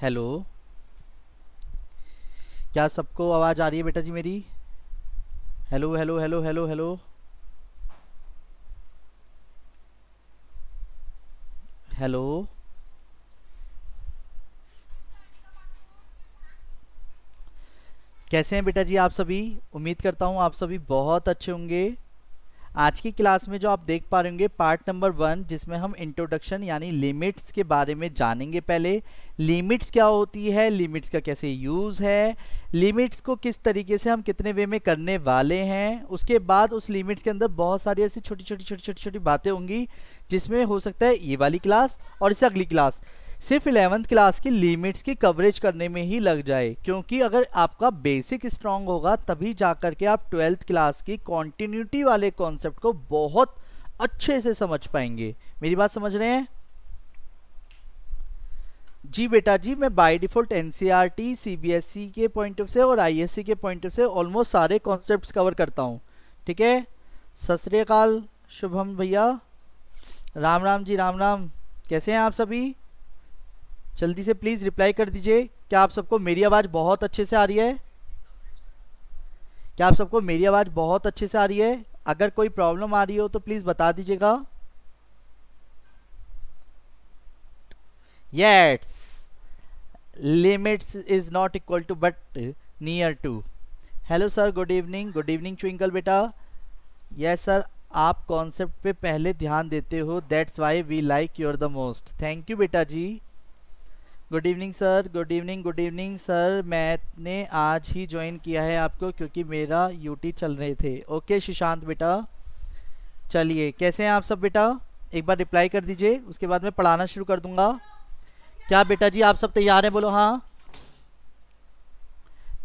Hello क्या सबको आवाज़ आ रही है बेटा जी मेरी hello hello hello hello hello hello कैसे हैं बेटा जी आप सभी उम्मीद करता हूँ आप सभी बहुत अच्छे होंगे आज की क्लास में जो आप देख पा रहे होंगे पार्ट नंबर वन जिसमें हम इंट्रोडक्शन यानी लिमिट्स के बारे में जानेंगे पहले लिमिट्स क्या होती है लिमिट्स का कैसे यूज़ है लिमिट्स को किस तरीके से हम कितने वे में करने वाले हैं उसके बाद उस लिमिट्स के अंदर बहुत सारी ऐसी छोटी छोटी छोटी छोटी छोटी बातें होंगी जिसमें हो सकता है ये वाली क्लास और इससे अगली क्लास सिर्फ इलेवंथ क्लास की लिमिट्स की कवरेज करने में ही लग जाए क्योंकि अगर आपका बेसिक स्ट्रांग होगा तभी जा कर के आप ट्वेल्थ क्लास की कॉन्टीन्यूटी वाले कॉन्सेप्ट को बहुत अच्छे से समझ पाएंगे मेरी बात समझ रहे हैं जी बेटा जी मैं बाय डिफ़ॉल्ट एन सीबीएसई के पॉइंट ऑफ से और आईएससी के पॉइंट ऑफ से ऑलमोस्ट सारे कॉन्सेप्ट कवर करता हूँ ठीक है सत श्रीकाल शुभम भैया राम राम जी राम राम कैसे हैं आप सभी जल्दी से प्लीज़ रिप्लाई कर दीजिए क्या आप सबको मेरी आवाज़ बहुत अच्छे से आ रही है क्या आप सबको मेरी आवाज़ बहुत अच्छे से आ रही है अगर कोई प्रॉब्लम आ रही हो तो प्लीज़ बता दीजिएगा yes limits is not equal to but near to hello sir good evening good evening Twinkle बेटा यस सर आप कॉन्सेप्ट पे पहले ध्यान देते हो that's why we like your the most thank you बेटा जी good evening sir good evening good evening sir मैंने आज ही ज्वाइन किया है आपको क्योंकि मेरा यूटी चल रहे थे ओके okay, सुशांत बेटा चलिए कैसे हैं आप सब बेटा एक बार रिप्लाई कर दीजिए उसके बाद मैं पढ़ाना शुरू कर दूंगा क्या बेटा जी आप सब तैयार हैं बोलो हाँ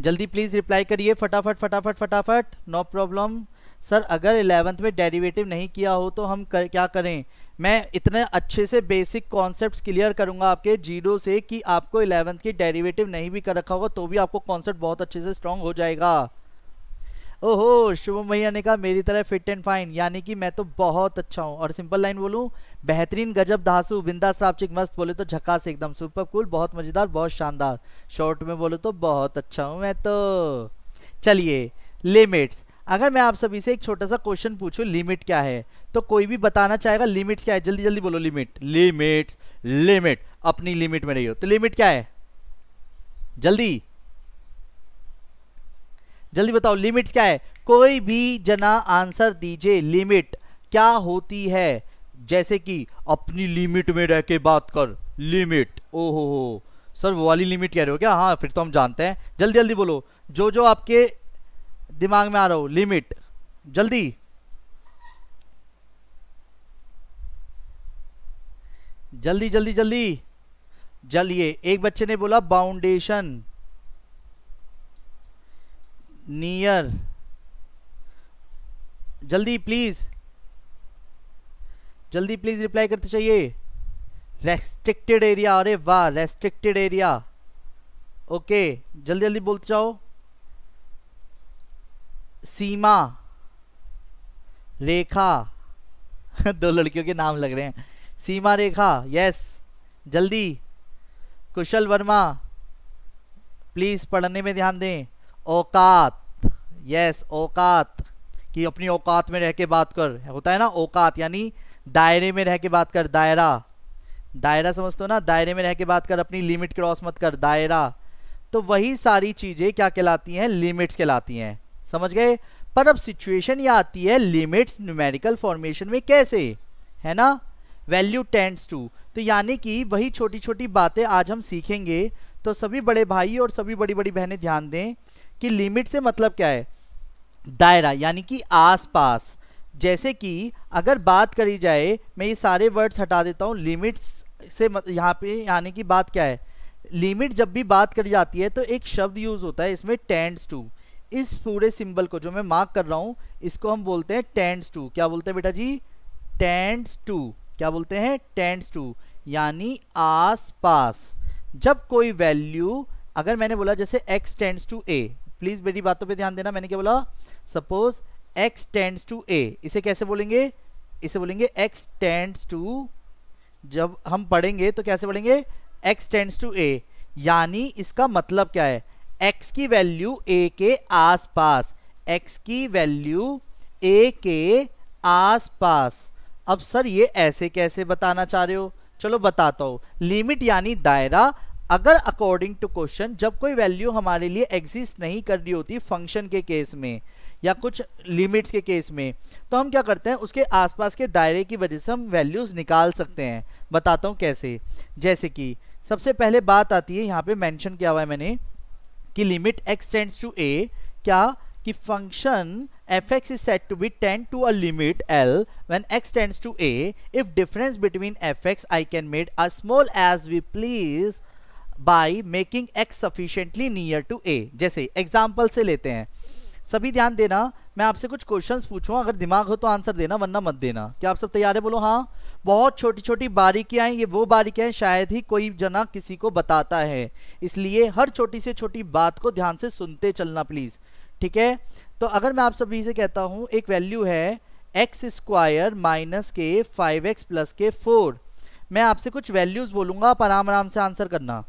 जल्दी प्लीज़ रिप्लाई करिए फटाफट फटाफट फटाफट नो प्रॉब्लम सर अगर एलेवंथ में डेरिवेटिव नहीं किया हो तो हम कर, क्या करें मैं इतने अच्छे से बेसिक कॉन्सेप्ट्स क्लियर करूंगा आपके जीरो से कि आपको इलेवंथ की डेरिवेटिव नहीं भी कर रखा होगा तो भी आपको कॉन्सेप्ट बहुत अच्छे से स्ट्रांग हो जाएगा ओहो शुभम भैया ने कहा मेरी तरह फिट एंड फाइन यानी कि मैं तो बहुत अच्छा हूँ और सिंपल लाइन बोलूँ बेहतरीन गजब धासु बिंदा साहब मस्त बोले तो से एकदम सुपर कूल बहुत मज़ेदार बहुत शानदार शॉर्ट में बोलो तो बहुत अच्छा हूँ मैं तो चलिए लिमिट्स अगर मैं आप सभी से एक छोटा सा क्वेश्चन पूछूं लिमिट क्या है तो कोई भी बताना चाहेगा लिमिट क्या है जल्दी जल्दी बोलो लिमिट लिमिट लिमिट अपनी लिमिट में रही हो तो लिमिट क्या है जल्दी जल्दी बताओ लिमिट क्या है कोई भी जना आंसर दीजिए लिमिट क्या होती है जैसे कि अपनी लिमिट में रह के बात कर लिमिट ओहो हो सर वो वाली लिमिट कह रहे हो क्या हाँ फिर तो हम जानते हैं जल्दी जल्दी बोलो जो जो आपके दिमाग में आ रहा हो लिमिट जल्दी जल्दी जल्दी जल्दी जलिए एक बच्चे ने बोला बाउंडेशन नियर जल्दी प्लीज जल्दी प्लीज रिप्लाई करते चाहिए रेस्ट्रिक्टेड एरिया अरे वाह रेस्ट्रिक्टेड एरिया ओके जल्दी जल्दी बोलते जाओ सीमा रेखा दो लड़कियों के नाम लग रहे हैं सीमा रेखा यस जल्दी कुशल वर्मा प्लीज़ पढ़ने में ध्यान दें औकात यस औकात कि अपनी औकात में रह के बात कर होता है ना औकात यानी दायरे में रह के बात कर दायरा दायरा समझते हो ना दायरे में रह के बात कर अपनी लिमिट क्रॉस मत कर दायरा तो वही सारी चीज़ें क्या कहलाती हैं लिमिट्स कहलाती हैं समझ गए पर अब सिचुएशन ये आती है लिमिट्स न्यूमेरिकल फॉर्मेशन में कैसे है ना वैल्यू टेंड्स टू तो यानी कि वही छोटी छोटी बातें आज हम सीखेंगे तो सभी बड़े भाई और सभी बड़ी बड़ी बहनें ध्यान दें कि लिमिट से मतलब क्या है दायरा यानी कि आसपास जैसे कि अगर बात करी जाए मैं ये सारे वर्ड्स हटा देता हूँ लिमिट्स से मत यहाँ पे यानी कि बात क्या है लिमिट जब भी बात करी जाती है तो एक शब्द यूज़ होता है इसमें टेंड्स टू इस पूरे सिंबल को जो मैं मार्क कर रहा हूँ इसको हम बोलते हैं टेंड्स टू क्या बोलते हैं बेटा जी टेंड्स टू क्या बोलते हैं टेंड्स टू यानी आस पास जब कोई वैल्यू अगर मैंने बोला जैसे x tends to a please मेरी बातों पे ध्यान देना मैंने क्या बोला suppose x tends to a इसे कैसे बोलेंगे इसे बोलेंगे x टेंड्स टू जब हम पढ़ेंगे तो कैसे पढ़ेंगे x टेंड्स टू a यानी इसका मतलब क्या है x की वैल्यू a के आसपास x की वैल्यू a के आसपास अब सर ये ऐसे कैसे बताना चाह रहे हो चलो बताता हूँ लिमिट यानी दायरा अगर अकॉर्डिंग टू क्वेश्चन जब कोई वैल्यू हमारे लिए एग्जिस्ट नहीं कर रही होती फंक्शन के केस में या कुछ लिमिट्स के केस में तो हम क्या करते हैं उसके आसपास के दायरे की वजह से हम वैल्यूज़ निकाल सकते हैं बताता हूँ कैसे जैसे कि सबसे पहले बात आती है यहाँ पे मैंशन किया हुआ है मैंने कि लिमिट एक्सटेंड्स टू ए क्या कि function f x is set to be tend to a limit l when x tends to a if difference between f x I can made a small as we please by making x sufficiently near to a जैसे example से लेते हैं सभी ध्यान देना मैं आपसे कुछ क्वेश्चन पूछूं अगर दिमाग हो तो आंसर देना वरना मत देना क्या आप सब तैयार है बोलो हाँ बहुत छोटी छोटी बारीकियाँ ये वो बारीकियाँ शायद ही कोई जना किसी को बताता है इसलिए हर छोटी से छोटी बात को ध्यान से सुनते चलना प्लीज़ ठीक है तो अगर मैं आप सभी से कहता हूँ एक वैल्यू है एक्स स्क्वायर माइनस के फाइव एक्स प्लस के फोर मैं आपसे कुछ वैल्यूज़ बोलूंगा आप आराम आराम से आंसर करना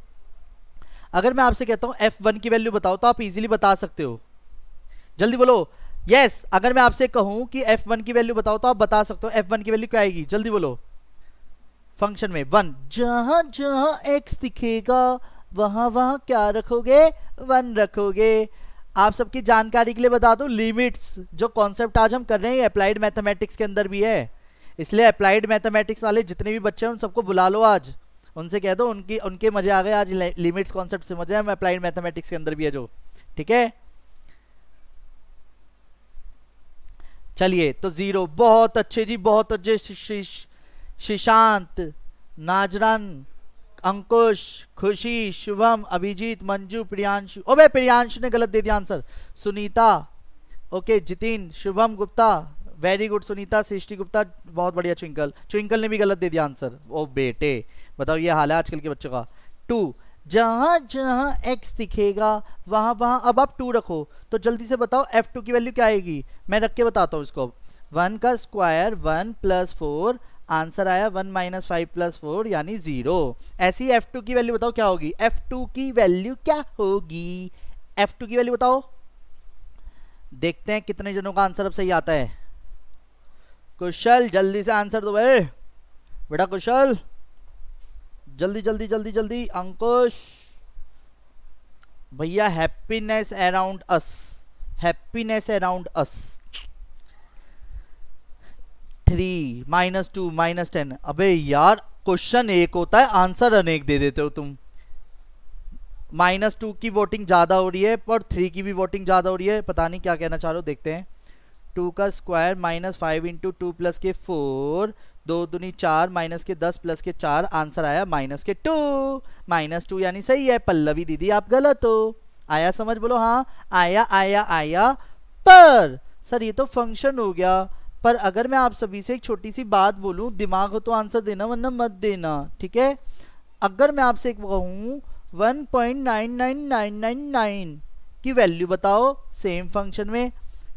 अगर मैं आपसे कहता हूँ एफ वन की वैल्यू बताओ तो आप इजीली बता सकते हो जल्दी बोलो यस yes, अगर मैं आपसे कहूँ कि एफ वन की वैल्यू बताओ तो आप बता सकते हो एफ वन की वैल्यू क्या आएगी जल्दी बोलो फंक्शन में वन जहां जहां एक्स दिखेगा वहां वहां क्या रखोगे वन रखोगे आप सबकी जानकारी के लिए बता दूं लिमिट्स जो कॉन्सेप्ट आज हम कर रहे हैं अप्लाइड मैथमेटिक्स के अंदर भी है इसलिए अप्लाइड मैथमेटिक्स वाले जितने भी बच्चे हैं उन सबको बुला लो आज उनसे कह दो उनकी उनके मजे आ गए आज लिमिट्स कॉन्सेप्ट से मजे हम अप्लाइड मैथमेटिक्स के अंदर भी है जो ठीक है चलिए तो जीरो बहुत अच्छे जी बहुत अच्छे शिशांत शि, शि, शिशांत नाजरान अंकुश खुशी शुभम अभिजीत मंजू प्रियांशु ओबे प्रियांशु ने गलत दे दिया answer Sunita okay Jitin Shubham Gupta very good Sunita Srishti Gupta बहुत बढ़िया ट्विंकल ट्विंकल ने भी गलत दे दिया आंसर ओ बेटे बताओ ये हाल है आजकल के बच्चों का टू जहां जहां एक्स दिखेगा वहां वहां अब आप टू रखो तो जल्दी से बताओ एफ टू की वैल्यू क्या आएगी मैं रख के बताता हूँ इसको वन का square one plus four answer आया one minus five plus four यानी जीरो ऐसी एफ टू की वैल्यू बताओ क्या होगी एफ टू की वैल्यू क्या होगी एफ टू की वैल्यू बताओ देखते हैं कितने जनों का आंसर अब सही आता है कुशल जल्दी से आंसर दो भाई बेटा कुशल जल्दी जल्दी जल्दी जल्दी अंकुश भैया happiness around us happiness around us three minus two minus ten अबे यार क्वेश्चन एक होता है आंसर अनेक दे देते हो तुम माइनस टू की वोटिंग ज़्यादा हो रही है पर थ्री की भी वोटिंग ज़्यादा हो रही है पता नहीं क्या कहना चाह रहे हो देखते हैं टू का square minus five into two plus के फोर दो दुनी चार माइनस के दस प्लस के चार आंसर आया माइनस के टू माइनस टू यानी सही है पल्लवी दीदी आप गलत हो आया समझ बोलो हाँ आया आया आया पर सर ये तो फंक्शन हो गया पर अगर मैं आप सभी से एक छोटी सी बात बोलूं दिमाग हो तो आंसर देना वरना मत देना ठीक है अगर मैं आपसे कहूँ one point nine nine nine nine nine की वैल्यू बताओ सेम फंक्शन में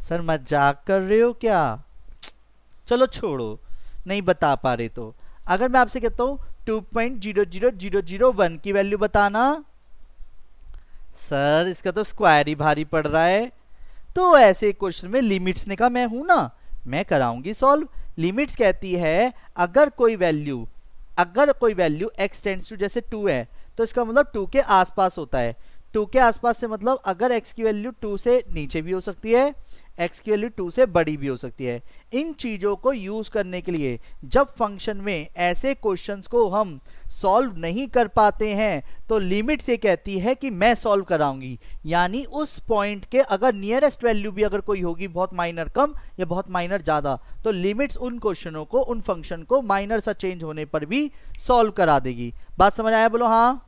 सर मजाक कर रहे हो क्या चलो छोड़ो नहीं बता पा रहे तो अगर मैं आपसे कहता हूँ two point zero zero zero zero one की वैल्यू बताना सर इसका तो स्क्वायर ही भारी पड़ रहा है तो ऐसे क्वेश्चन में लिमिट्स ने कहा मैं हूं ना मैं कराऊंगी सॉल्व लिमिट्स कहती है अगर कोई वैल्यू अगर कोई वैल्यू एक्स टेंड्स टू जैसे टू है तो इसका मतलब टू के आसपास होता है टू के आसपास से मतलब अगर एक्स की वैल्यू टू से नीचे भी हो सकती है एक्स की वैल्यू टू से बड़ी भी हो सकती है इन चीज़ों को यूज़ करने के लिए जब फंक्शन में ऐसे क्वेश्चंस को हम सॉल्व नहीं कर पाते हैं तो लिमिट से कहती है कि मैं सॉल्व कराऊंगी यानी उस पॉइंट के अगर नियरेस्ट वैल्यू भी अगर कोई होगी बहुत माइनर कम या बहुत माइनर ज़्यादा तो लिमिट्स उन क्वेश्चनों को उन फंक्शन को माइनर सा चेंज होने पर भी सॉल्व करा देगी बात समझ आया बोलो हाँ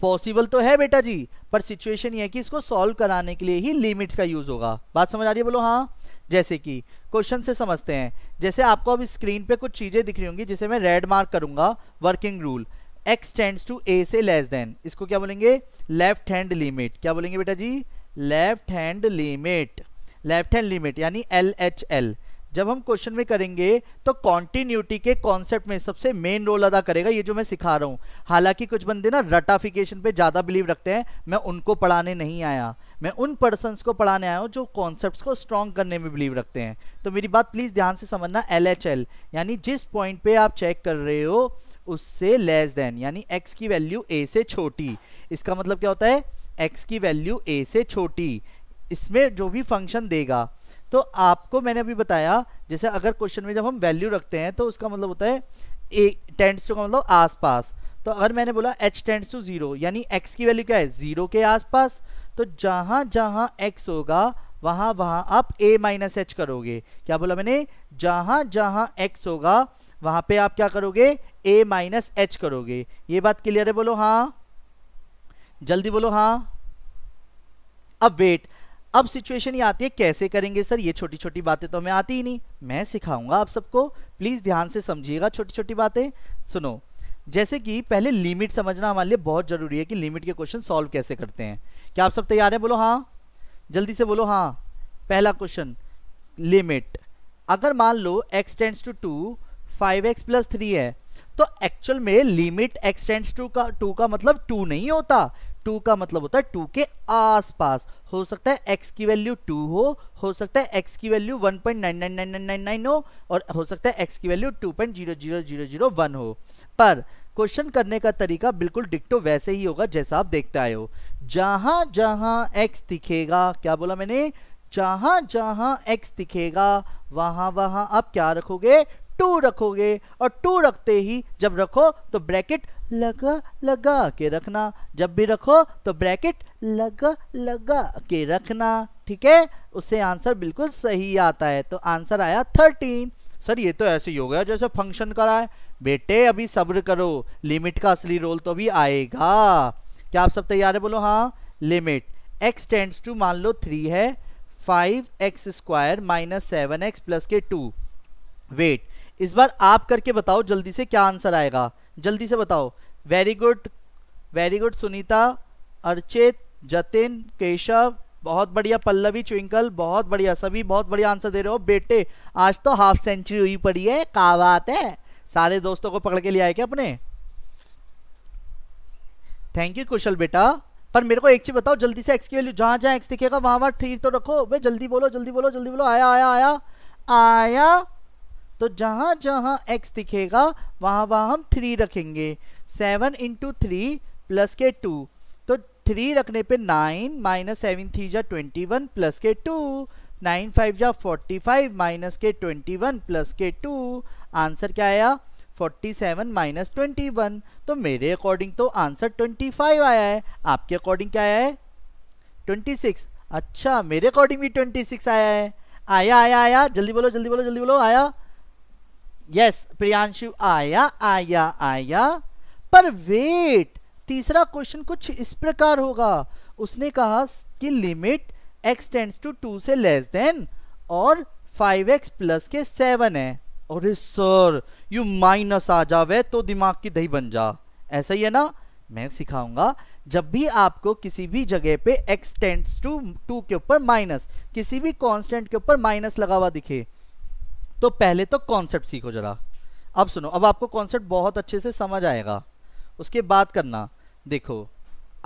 पॉसिबल तो है बेटा जी पर सिचुएशन ये है कि इसको सॉल्व कराने के लिए ही लिमिट्स का यूज़ होगा बात समझ आ रही है बोलो हाँ जैसे कि क्वेश्चन से समझते हैं जैसे आपको अब स्क्रीन पे कुछ चीज़ें दिख रही होंगी जिसे मैं रेड मार्क करूंगा working rule x tends to a से लेस देन इसको क्या बोलेंगे लेफ्ट हैंड लिमिट क्या बोलेंगे बेटा जी left hand limit left hand limit यानी एल एच एल जब हम क्वेश्चन में करेंगे तो कॉन्टिन्यूटी के कॉन्सेप्ट में सबसे मेन रोल अदा करेगा ये जो मैं सिखा रहा हूँ हालांकि कुछ बंदे ना रटाफिकेशन पे ज़्यादा बिलीव रखते हैं मैं उनको पढ़ाने नहीं आया मैं उन पर्सन को पढ़ाने आया हूँ जो कॉन्सेप्ट को स्ट्रॉन्ग करने में बिलीव रखते हैं तो मेरी बात प्लीज़ ध्यान से समझना एल एच एल यानी जिस पॉइंट पे आप चेक कर रहे हो उससे लेस देन यानी एक्स की वैल्यू ए से छोटी इसका मतलब क्या होता है एक्स की वैल्यू ए से छोटी इसमें जो भी फंक्शन देगा तो आपको मैंने अभी बताया जैसे अगर क्वेश्चन में जब हम वैल्यू रखते हैं तो उसका मतलब होता है ए टेंट्स का मतलब आसपास तो अगर मैंने बोला h टेंट्स टू जीरो यानी x की वैल्यू क्या है जीरो के आसपास तो जहां जहां x होगा वहां वहां आप a माइनस एच करोगे क्या बोला मैंने जहां जहां x होगा वहां पे आप क्या करोगे a माइनस एच करोगे ये बात क्लियर है बोलो हाँ जल्दी बोलो हाँ अब वेट अब सिचुएशन ये आती है कैसे करेंगे सर ये छोटी छोटी बातें तो हमें आती ही नहीं मैं सिखाऊंगा आप सबको प्लीज़ ध्यान से समझिएगा छोटी छोटी बातें सुनो जैसे कि पहले लिमिट समझना हमारे लिए बहुत ज़रूरी है कि लिमिट के क्वेश्चन सॉल्व कैसे करते हैं क्या आप सब तैयार हैं बोलो हाँ जल्दी से बोलो हाँ पहला क्वेश्चन लिमिट अगर मान लो x tends to two five x plus three है तो एक्चुअल में लिमिट x टेंड्स टू का टू का मतलब टू नहीं होता टू का मतलब होता है टू के आसपास हो सकता है x की वैल्यू टू हो हो सकता है x की value one point nine nine nine nine nine nine हो और हो सकता है x की value two point zero zero zero zero one हो पर क्वेश्चन करने का तरीका बिल्कुल डिक्टो वैसे ही होगा जैसा आप देखते आए हो जहां जहां x दिखेगा क्या बोला मैंने जहां जहां x दिखेगा वहां वहां आप क्या रखोगे टू रखोगे और टू रखते ही जब रखो तो ब्रैकेट लगा लगा के रखना जब भी रखो तो ब्रैकेट लगा लगा के रखना ठीक है उससे आंसर बिल्कुल सही आता है तो आंसर आया थर्टीन सर ये तो ऐसे ही हो गया जैसे फंक्शन करा है बेटे अभी सब्र करो लिमिट का असली रोल तो भी आएगा क्या आप सब तैयार है बोलो हाँ लिमिट एक्स टेंड्स टू मान लो थ्री है five x square minus seven x plus के टू वेट इस बार आप करके बताओ जल्दी से क्या आंसर आएगा जल्दी से बताओ very good very good Sunita Archit Jatin Keshav बहुत बढ़िया पल्लवी ट्विंकल बहुत बढ़िया सभी बहुत बढ़िया आंसर दे रहे हो बेटे आज तो हाफ सेंचुरी हुई पड़ी है कहा बात है सारे दोस्तों को पकड़ के लिए आए क्या अपने थैंक यू कुशल बेटा पर मेरे को एक चीज बताओ जल्दी से एक्स की वैल्यू जहां जहां एक्स दिखेगा वहां वहां थ्री तो रखो वे जल्दी बोलो जल्दी बोलो जल्दी बोलो आया आया आया आया तो जहां जहां एक्स दिखेगा वहां वहां हम थ्री रखेंगे सेवन इंटू थ्री प्लस के टू तो थ्री रखने पे नाइन माइनस सेवन थ्री जा ट्वेंटी वन प्लस के टू नाइन फाइव जा फोर्टी फाइव माइनस के ट्वेंटी वन प्लस के टू आंसर क्या आया forty seven minus twenty one तो मेरे अकॉर्डिंग तो आंसर ट्वेंटी फाइव आया है आपके अकॉर्डिंग क्या आया है ट्वेंटी सिक्स अच्छा मेरे अकॉर्डिंग भी ट्वेंटी सिक्स आया है आया आया आया जल्दी बोलो जल्दी बोलो जल्दी बोलो आया यस yes, प्रियांशु आया आया आया पर वेट तीसरा क्वेश्चन कुछ इस प्रकार होगा उसने कहा कि limit x tends to two से लेस देन और फाइव एक्स प्लस के सेवन है अरे सर यू माइनस आ जावे तो दिमाग की दही बन जा ऐसा ही है ना मैं सिखाऊंगा जब भी आपको किसी भी जगह पे x टेंड्स टू टू के ऊपर माइनस किसी भी कांस्टेंट के ऊपर माइनस लगा हुआ दिखे तो पहले तो कॉन्सेप्ट सीखो जरा अब सुनो अब आपको कॉन्सेप्ट बहुत अच्छे से समझ आएगा उसके बाद करना देखो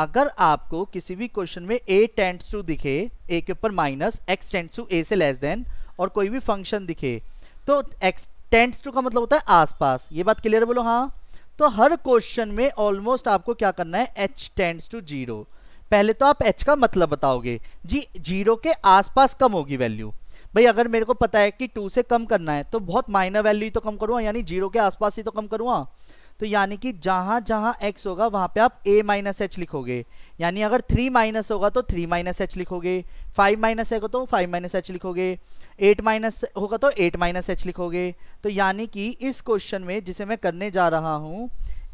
अगर आपको किसी भी क्वेश्चन में a टेंड्स टू दिखे a के ऊपर minus x tends to a से लेस देन और कोई भी फंक्शन दिखे तो x टेंट्स टू का मतलब होता है आसपास ये बात क्लियर बोलो हाँ तो हर क्वेश्चन में ऑलमोस्ट आपको क्या करना है एच टेंट्स टू जीरो पहले तो आप एच का मतलब बताओगे जी जीरो के आसपास कम होगी वैल्यू भाई अगर मेरे को पता है कि टू से कम करना है तो बहुत माइनर वैल्यू ही तो कम करूँगा यानी जीरो के आसपास ही तो कम करूँगा तो यानी कि जहां जहां x होगा वहां पे आप a माइनस एच लिखोगे यानी अगर 3 माइनस होगा तो 3 माइनस एच लिखोगे 5 माइनस होगा तो 5 माइनस एच लिखोगे 8 माइनस होगा तो 8 माइनस एच लिखोगे तो यानी कि इस क्वेश्चन में जिसे मैं करने जा रहा हूं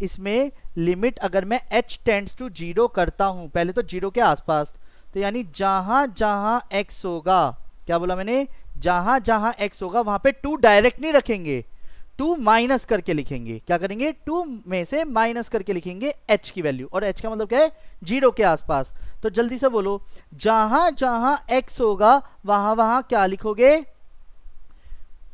इसमें लिमिट अगर मैं एच टेंड्स टू जीरो करता हूं पहले तो जीरो के आसपास तो यानी जहां जहां एक्स होगा क्या बोला मैंने जहां जहां एक्स होगा वहां पे टू डायरेक्ट नहीं रखेंगे टू माइनस करके लिखेंगे क्या करेंगे टू में से माइनस करके लिखेंगे एच की वैल्यू और एच का मतलब क्या है जीरो के आसपास तो जल्दी से बोलो जहां जहां एक्स होगा वहां वहां क्या लिखोगे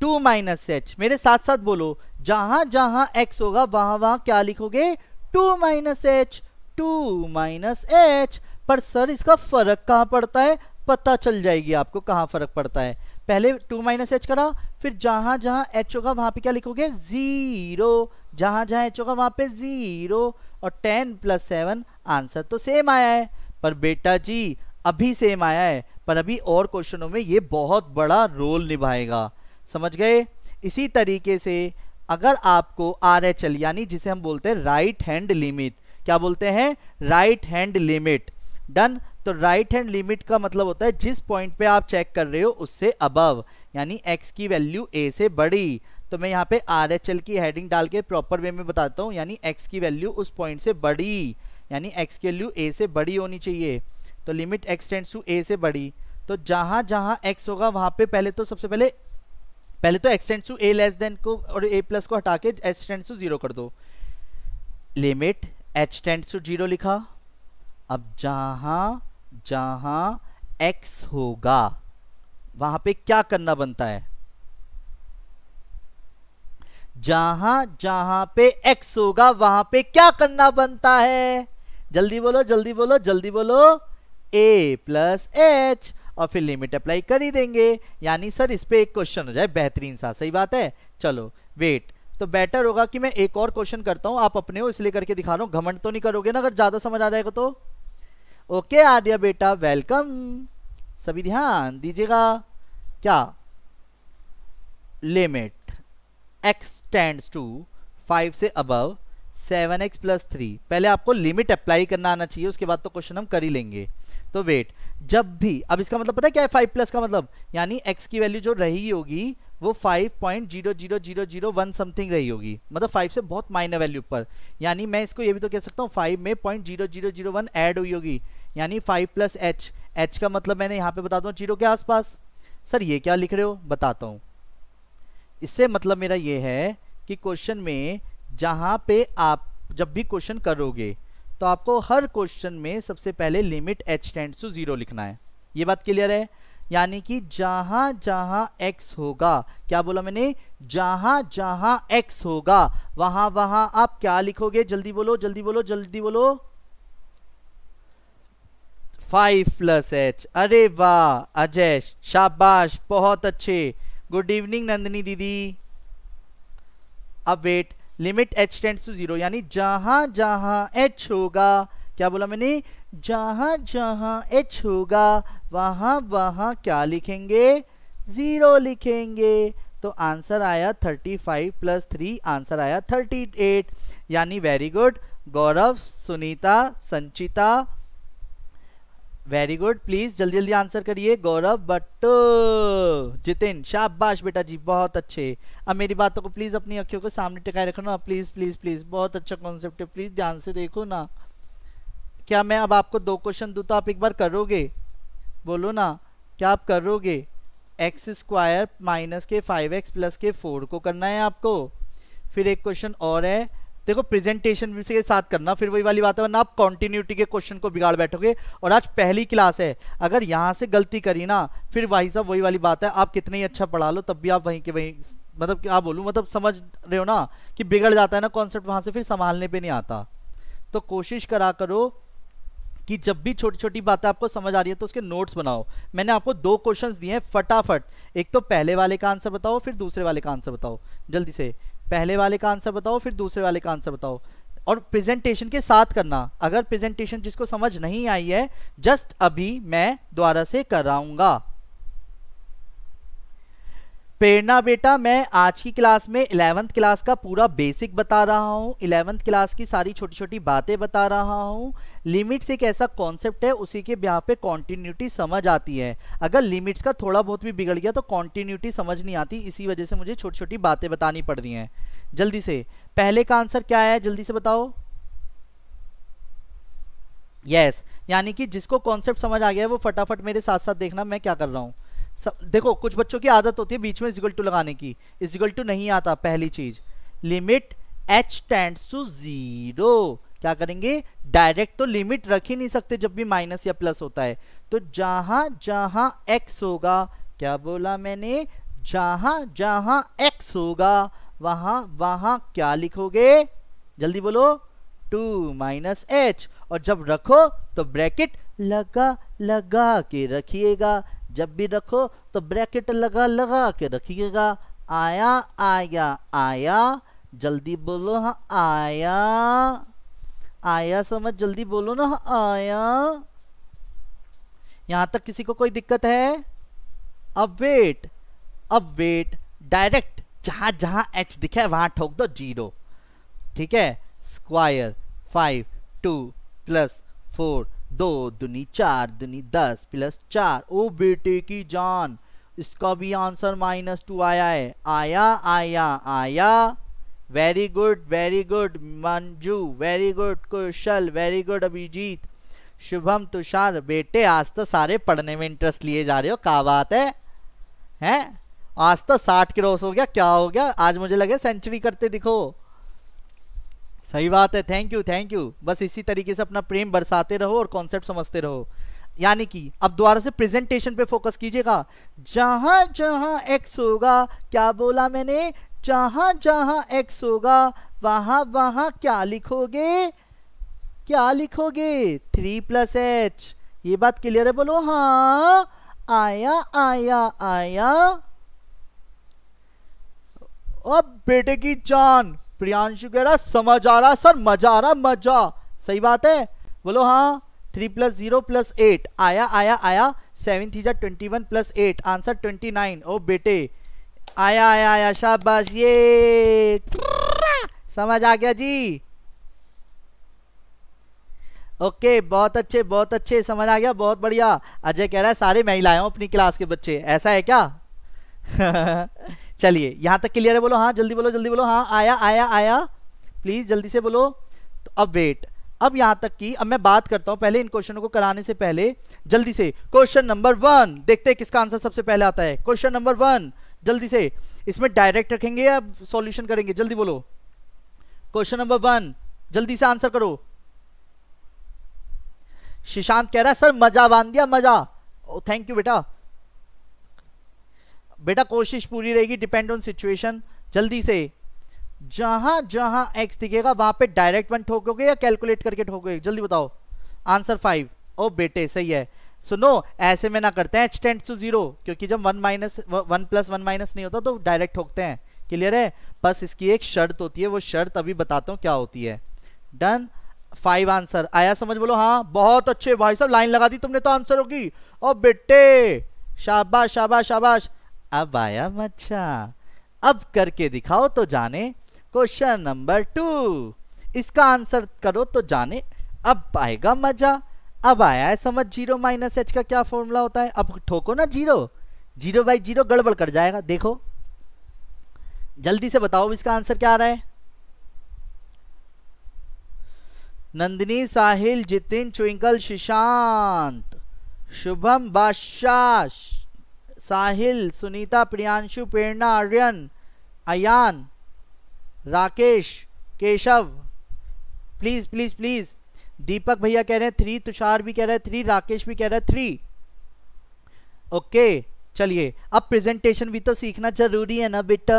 टू माइनस एच मेरे साथ साथ बोलो जहां जहां एक्स होगा वहां वहां क्या लिखोगे two minus h two minus h पर सर इसका फर्क कहां पड़ता है पता चल जाएगी आपको कहां फर्क पड़ता है पहले टू माइनस एच करा फिर जहां जहां एच होगा वहां पे क्या लिखोगे ज़ीरो जहां जहां एच होगा वहां पे ज़ीरो और टेन प्लस सेवन आंसर तो सेम आया है पर बेटा जी अभी सेम आया है पर अभी और क्वेश्चनों में ये बहुत बड़ा रोल निभाएगा समझ गए इसी तरीके से अगर आपको आर एच एल यानी जिसे हम बोलते हैं राइट हैंड लिमिट क्या बोलते हैं राइट हैंड लिमिट डन तो राइट हैंड लिमिट का मतलब होता है जिस पॉइंट पे आप चेक कर रहे हो उससे अबव यानी x की वैल्यू a से बड़ी तो मैं यहाँ पे आर एच एल की हेडिंग डाल के प्रॉपर वे में बताता हूँ यानी x की वैल्यू उस पॉइंट से बड़ी यानी x की वैल्यू a से बड़ी होनी चाहिए तो limit x tends to a से बड़ी तो जहाँ जहाँ x होगा वहाँ पे पहले तो सबसे पहले पहले तो x tends to a less than को और ए प्लस को हटा के एक्सटेंड टू जीरो कर दो limit h tends to zero लिखा अब जहाँ जहाँ एक्स होगा वहां पे क्या करना बनता है जहां जहां पे x होगा वहां पे क्या करना बनता है जल्दी बोलो जल्दी बोलो जल्दी बोलो a प्लस एच और फिर लिमिट अप्लाई कर ही देंगे यानी सर इस पर एक क्वेश्चन हो जाए बेहतरीन सा सही बात है चलो वेट तो बेटर होगा कि मैं एक और क्वेश्चन करता हूं आप अपने हो इसलिए करके दिखा रहा हूं घमंड तो नहीं करोगे ना अगर ज़्यादा समझ आ जाएगा तो ओके आर्या बेटा वेलकम सभी ध्यान दीजिएगा क्या लिमिट एक्स टेंड्स टू 5 से above seven x plus three पहले आपको लिमिट अप्लाई करना आना चाहिए उसके बाद तो क्वेश्चन हम कर ही लेंगे तो वेट जब भी अब इसका मतलब पता है क्या है 5 प्लस का मतलब यानी एक्स की वैल्यू जो रही होगी वो five point zero zero zero zero one something रही होगी मतलब फाइव से बहुत माइनर वैल्यू पर यानी मैं इसको ये भी तो कह सकता हूँ फाइव में point zero zero zero one add हुई होगी यानी फाइव प्लस एच एच का मतलब मैंने यहाँ पे बताता हूँ जीरो के आसपास सर ये क्या लिख रहे हो बताता हूँ इससे मतलब मेरा ये है कि क्वेश्चन में जहाँ पे आप जब भी क्वेश्चन करोगे तो आपको हर क्वेश्चन में सबसे पहले limit h tends to zero लिखना है ये बात क्लियर है यानी कि जहां जहां x होगा क्या बोला मैंने जहां जहां x होगा वहां वहां आप क्या लिखोगे जल्दी बोलो जल्दी बोलो जल्दी बोलो फाइव प्लस एच अरे वाह अजय शाबाश बहुत अच्छे गुड इवनिंग नंदिनी दीदी अब wait limit h tends to zero यानी जहां जहां एच होगा क्या बोला मैंने जहां जहां एच होगा वहां वहां क्या लिखेंगे जीरो लिखेंगे तो आंसर आया thirty five plus three answer आया थर्टी एट यानी very good Gaurav Sunita Sanchita very good please जल्दी जल्दी आंसर करिए गौरव बट uh, जितिन शाबाश बेटा जी बहुत अच्छे अब मेरी बातों को प्लीज अपनी अखियों को सामने टिकाए रखो ना प्लीज प्लीज प्लीज बहुत अच्छा कॉन्सेप्ट है प्लीज ध्यान से देखो ना क्या मैं अब आपको दो क्वेश्चन दू तो आप एक बार करोगे बोलो ना क्या आप करोगे एक्स स्क्वायर माइनस के फाइव एक्स प्लस के फोर को करना है आपको फिर एक क्वेश्चन और है देखो प्रेजेंटेशन के साथ करना फिर वही वाली बात है वरना आप कॉन्टिन्यूटी के क्वेश्चन को बिगाड़ बैठोगे और आज पहली क्लास है अगर यहाँ से गलती करी ना फिर भाई साहब वही वाली बात है आप कितने ही अच्छा पढ़ा लो तब भी आप वहीं के वहीं मतलब क्या बोलूँ मतलब समझ रहे हो ना कि बिगड़ जाता है ना कॉन्सेप्ट वहाँ से फिर संभालने पर नहीं आता तो कोशिश करा करो कि जब भी छोटी छोटी बातें आपको समझ आ रही है तो उसके नोट्स बनाओ मैंने आपको दो क्वेश्चंस दिए हैं फटाफट एक तो पहले वाले का आंसर बताओ फिर दूसरे वाले का आंसर बताओ जल्दी से पहले वाले का आंसर बताओ फिर दूसरे वाले का आंसर बताओ और प्रेजेंटेशन के साथ करना अगर प्रेजेंटेशन जिसको समझ नहीं आई है जस्ट अभी मैं द्वारा से कराऊंगा प्रेरणा बेटा मैं आज की क्लास में इलेवंथ क्लास का पूरा बेसिक बता रहा हूं इलेवंथ क्लास की सारी छोटी छोटी बातें बता रहा हूं लिमिट्स एक ऐसा कॉन्सेप्ट है उसी के यहाँ पे कॉन्टीन्यूटी समझ आती है अगर लिमिट्स का थोड़ा बहुत भी बिगड़ गया तो कॉन्टीन्यूटी समझ नहीं आती इसी वजह से मुझे छोटी छोटी बातें बतानी पड़ रही हैं जल्दी से पहले का आंसर क्या है जल्दी से बताओ यस yes, यानी कि जिसको कॉन्सेप्ट समझ आ गया है वो फटाफट मेरे साथ साथ देखना मैं क्या कर रहा हूँ देखो कुछ बच्चों की आदत होती है बीच में इजगल टू लगाने की इजगल टू नहीं आता पहली चीज limit h tends to zero क्या करेंगे डायरेक्ट तो लिमिट रख ही नहीं सकते जब भी माइनस या प्लस होता है तो जहां जहां एक्स होगा क्या बोला मैंने जहां जहां एक्स होगा वहां वहां क्या लिखोगे जल्दी बोलो टू माइनस एच और जब रखो तो ब्रैकेट लगा लगा के रखिएगा जब भी रखो तो ब्रैकेट लगा लगा के रखिएगा आया आया आया जल्दी बोलो हाँ आया आया समझ जल्दी बोलो ना आया यहां तक किसी को कोई दिक्कत है अब वेट अब वेट डायरेक्ट जहां जहां दिखा दिखे वहां ठोक दो जीरो ठीक है square five two plus four दो दुनी चार दुनी दस प्लस चार ओ बेटे की जान इसका भी आंसर माइनस टू आया है आया आया आया very good very good Manju very good Kushal very good Abhijeet Shubham Tushar बेटे आज तो सारे पढ़ने में इंटरेस्ट लिए जा रहे हो क्या बात है हैं आज तो साठ क्रॉस हो गया क्या हो गया आज मुझे लगे सेंचुरी करते दिखो सही बात है थैंक यू थैंक यू बस इसी तरीके से अपना प्रेम बरसाते रहो और कॉन्सेप्ट समझते रहो यानी कि अब दोबारा से प्रेजेंटेशन पे फोकस कीजिएगा जहां जहां एक्स होगा क्या बोला मैंने जहां जहां एक्स होगा वहां वहां क्या लिखोगे क्या लिखोगे थ्री प्लस एच ये बात क्लियर है बोलो हाँ आया आया आया अब बेटे की जान प्रियांशु कह रहा समझ आ रहा सर मजा आ रहा मजा सही बात है बोलो हाँ three plus zero plus eight आया आया आया सेवन जा twenty one plus eight answer twenty nine ओ बेटे आया आया आया शाबाश ये समझ आ गया जी ओके okay, बहुत अच्छे बहुत अच्छे समझ आ गया बहुत बढ़िया अजय कह रहा है सारे मैं ही लाया हूँ अपनी क्लास के बच्चे ऐसा है क्या चलिए यहाँ तक क्लियर है बोलो हाँ जल्दी बोलो जल्दी बोलो हाँ आया आया आया प्लीज़ जल्दी से बोलो तो अब वेट अब यहाँ तक की अब मैं बात करता हूँ पहले इन क्वेश्चनों को कराने से पहले जल्दी से क्वेश्चन नंबर वन देखते हैं किसका आंसर सबसे पहले आता है क्वेश्चन नंबर वन जल्दी से इसमें डायरेक्ट रखेंगे या सॉल्यूशन करेंगे जल्दी बोलो क्वेश्चन नंबर वन जल्दी से आंसर करो शिशांत कह रहा है सर मजा बांध दिया मजा थैंक oh, यू बेटा बेटा कोशिश पूरी रहेगी डिपेंड ऑन सिचुएशन जल्दी से जहां जहां एक्स दिखेगा वहां पे डायरेक्ट वन ठोकोगे या कैलकुलेट करके ठोकोगे जल्दी बताओ आंसर फाइव ओ बेटे सही है सो so, नो no, ऐसे में ना करते हैं एच टेंट टू जीरो क्योंकि जब one minus one plus one minus नहीं होता तो डायरेक्ट ठोकते हैं क्लियर है बस इसकी एक शर्त होती है वो शर्त अभी बताता हूँ क्या होती है डन फाइव आंसर आया समझ बोलो हाँ बहुत अच्छे भाई साहब लाइन लगा दी तुमने तो आंसर होगी ओ बेटे शाबाश शाबाश शाबाश अब आया अच्छा अब करके दिखाओ तो जाने क्वेश्चन नंबर टू इसका आंसर करो तो जाने अब आएगा मजा अब आया है समझ जीरो माइनस एच का क्या फॉर्मूला होता है अब ठोको ना जीरो जीरो बाई जीरो गड़बड़ कर जाएगा देखो जल्दी से बताओ इसका आंसर क्या आ रहा है Nandini Sahil Jitin Twinkle Shishant Shubham Badshah Sahil Sunita Priyanshu Prerna Aryan Ayan Rakesh Keshav please please please Deepak भैया कह रहे हैं थ्री तुषार भी कह रहे हैं थ्री राकेश भी कह रहे हैं थ्री ओके चलिए अब प्रेजेंटेशन भी तो सीखना जरूरी है ना बेटा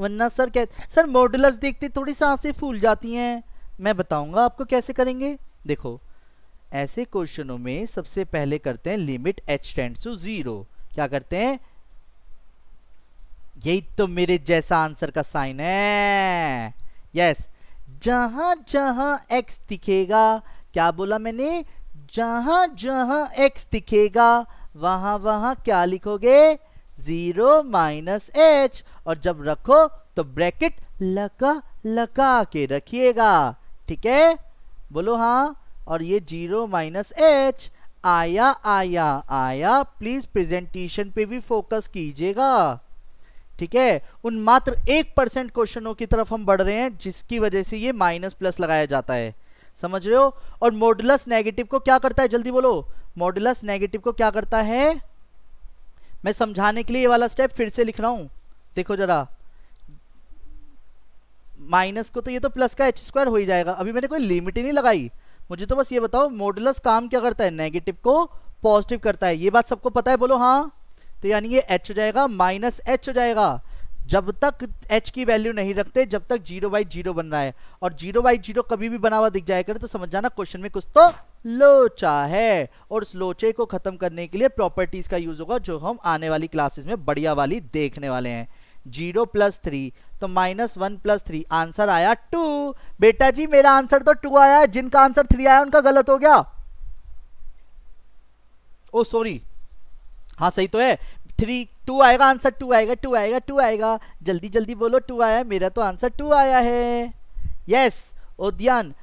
वरना सर कह सर मॉडल्स देखते थोड़ी आंसे फूल जाती हैं मैं बताऊंगा आपको कैसे करेंगे देखो ऐसे क्वेश्चनों में सबसे पहले करते हैं limit h tend to zero क्या करते हैं यही तो मेरे जैसा आंसर का साइन है यस जहां जहां एक्स दिखेगा क्या बोला मैंने जहां जहां एक्स दिखेगा वहां वहां क्या लिखोगे जीरो माइनस एच और जब रखो तो ब्रैकेट लका लका के रखिएगा ठीक है बोलो हाँ और ये जीरो माइनस एच आया आया आया प्लीज प्रेजेंटेशन पे भी फोकस कीजिएगा ठीक है उन मात्र एक परसेंट क्वेश्चनों की तरफ हम बढ़ रहे हैं जिसकी वजह से ये माइनस प्लस लगाया जाता है समझ रहे हो और मॉडुलस नेगेटिव को क्या करता है जल्दी बोलो मॉडुलस नेगेटिव को क्या करता है मैं समझाने के लिए ये वाला स्टेप फिर से लिख रहा हूं देखो जरा माइनस को तो ये तो प्लस का एच स्क्वायर हो ही जाएगा अभी मैंने कोई लिमिट ही नहीं लगाई मुझे तो बस ये बताओ मॉडुलस काम क्या करता है नेगेटिव को पॉजिटिव करता है ये बात सबको पता है बोलो हाँ तो यानी ये एच हो जाएगा माइनस एच हो जाएगा जब तक एच की वैल्यू नहीं रखते जब तक जीरो बाई जीरो बन रहा है और जीरो बाई जीरो कभी भी बना हुआ दिख जाए करे तो समझ जाना क्वेश्चन में कुछ तो लोचा है और उस लोचे को खत्म करने के लिए प्रॉपर्टीज का यूज होगा जो हम आने वाली क्लासेस में बढ़िया वाली देखने वाले हैं जीरो प्लस थ्री तो minus one plus three answer आया टू बेटा जी मेरा आंसर तो टू आया जिनका आंसर थ्री आया उनका गलत हो गया ओ oh, सॉरी हाँ सही तो है थ्री टू आएगा आंसर टू आएगा टू आएगा टू आएगा जल्दी जल्दी बोलो टू आया मेरा तो आंसर टू आया है यस उद्यान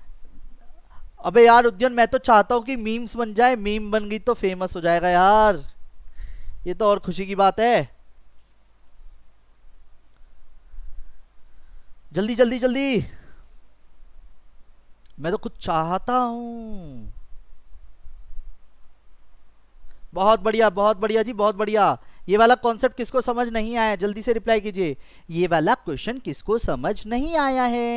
अबे यार उद्यान मैं तो चाहता हूँ कि मीम्स बन जाए मीम बन गई तो फेमस हो जाएगा यार ये तो और खुशी की बात है जल्दी जल्दी जल्दी मैं तो कुछ चाहता हूँ बहुत बढ़िया बहुत बढ़िया जी बहुत बढ़िया ये वाला कॉन्सेप्ट किसको समझ नहीं आया जल्दी से रिप्लाई कीजिए ये वाला क्वेश्चन किसको समझ नहीं आया है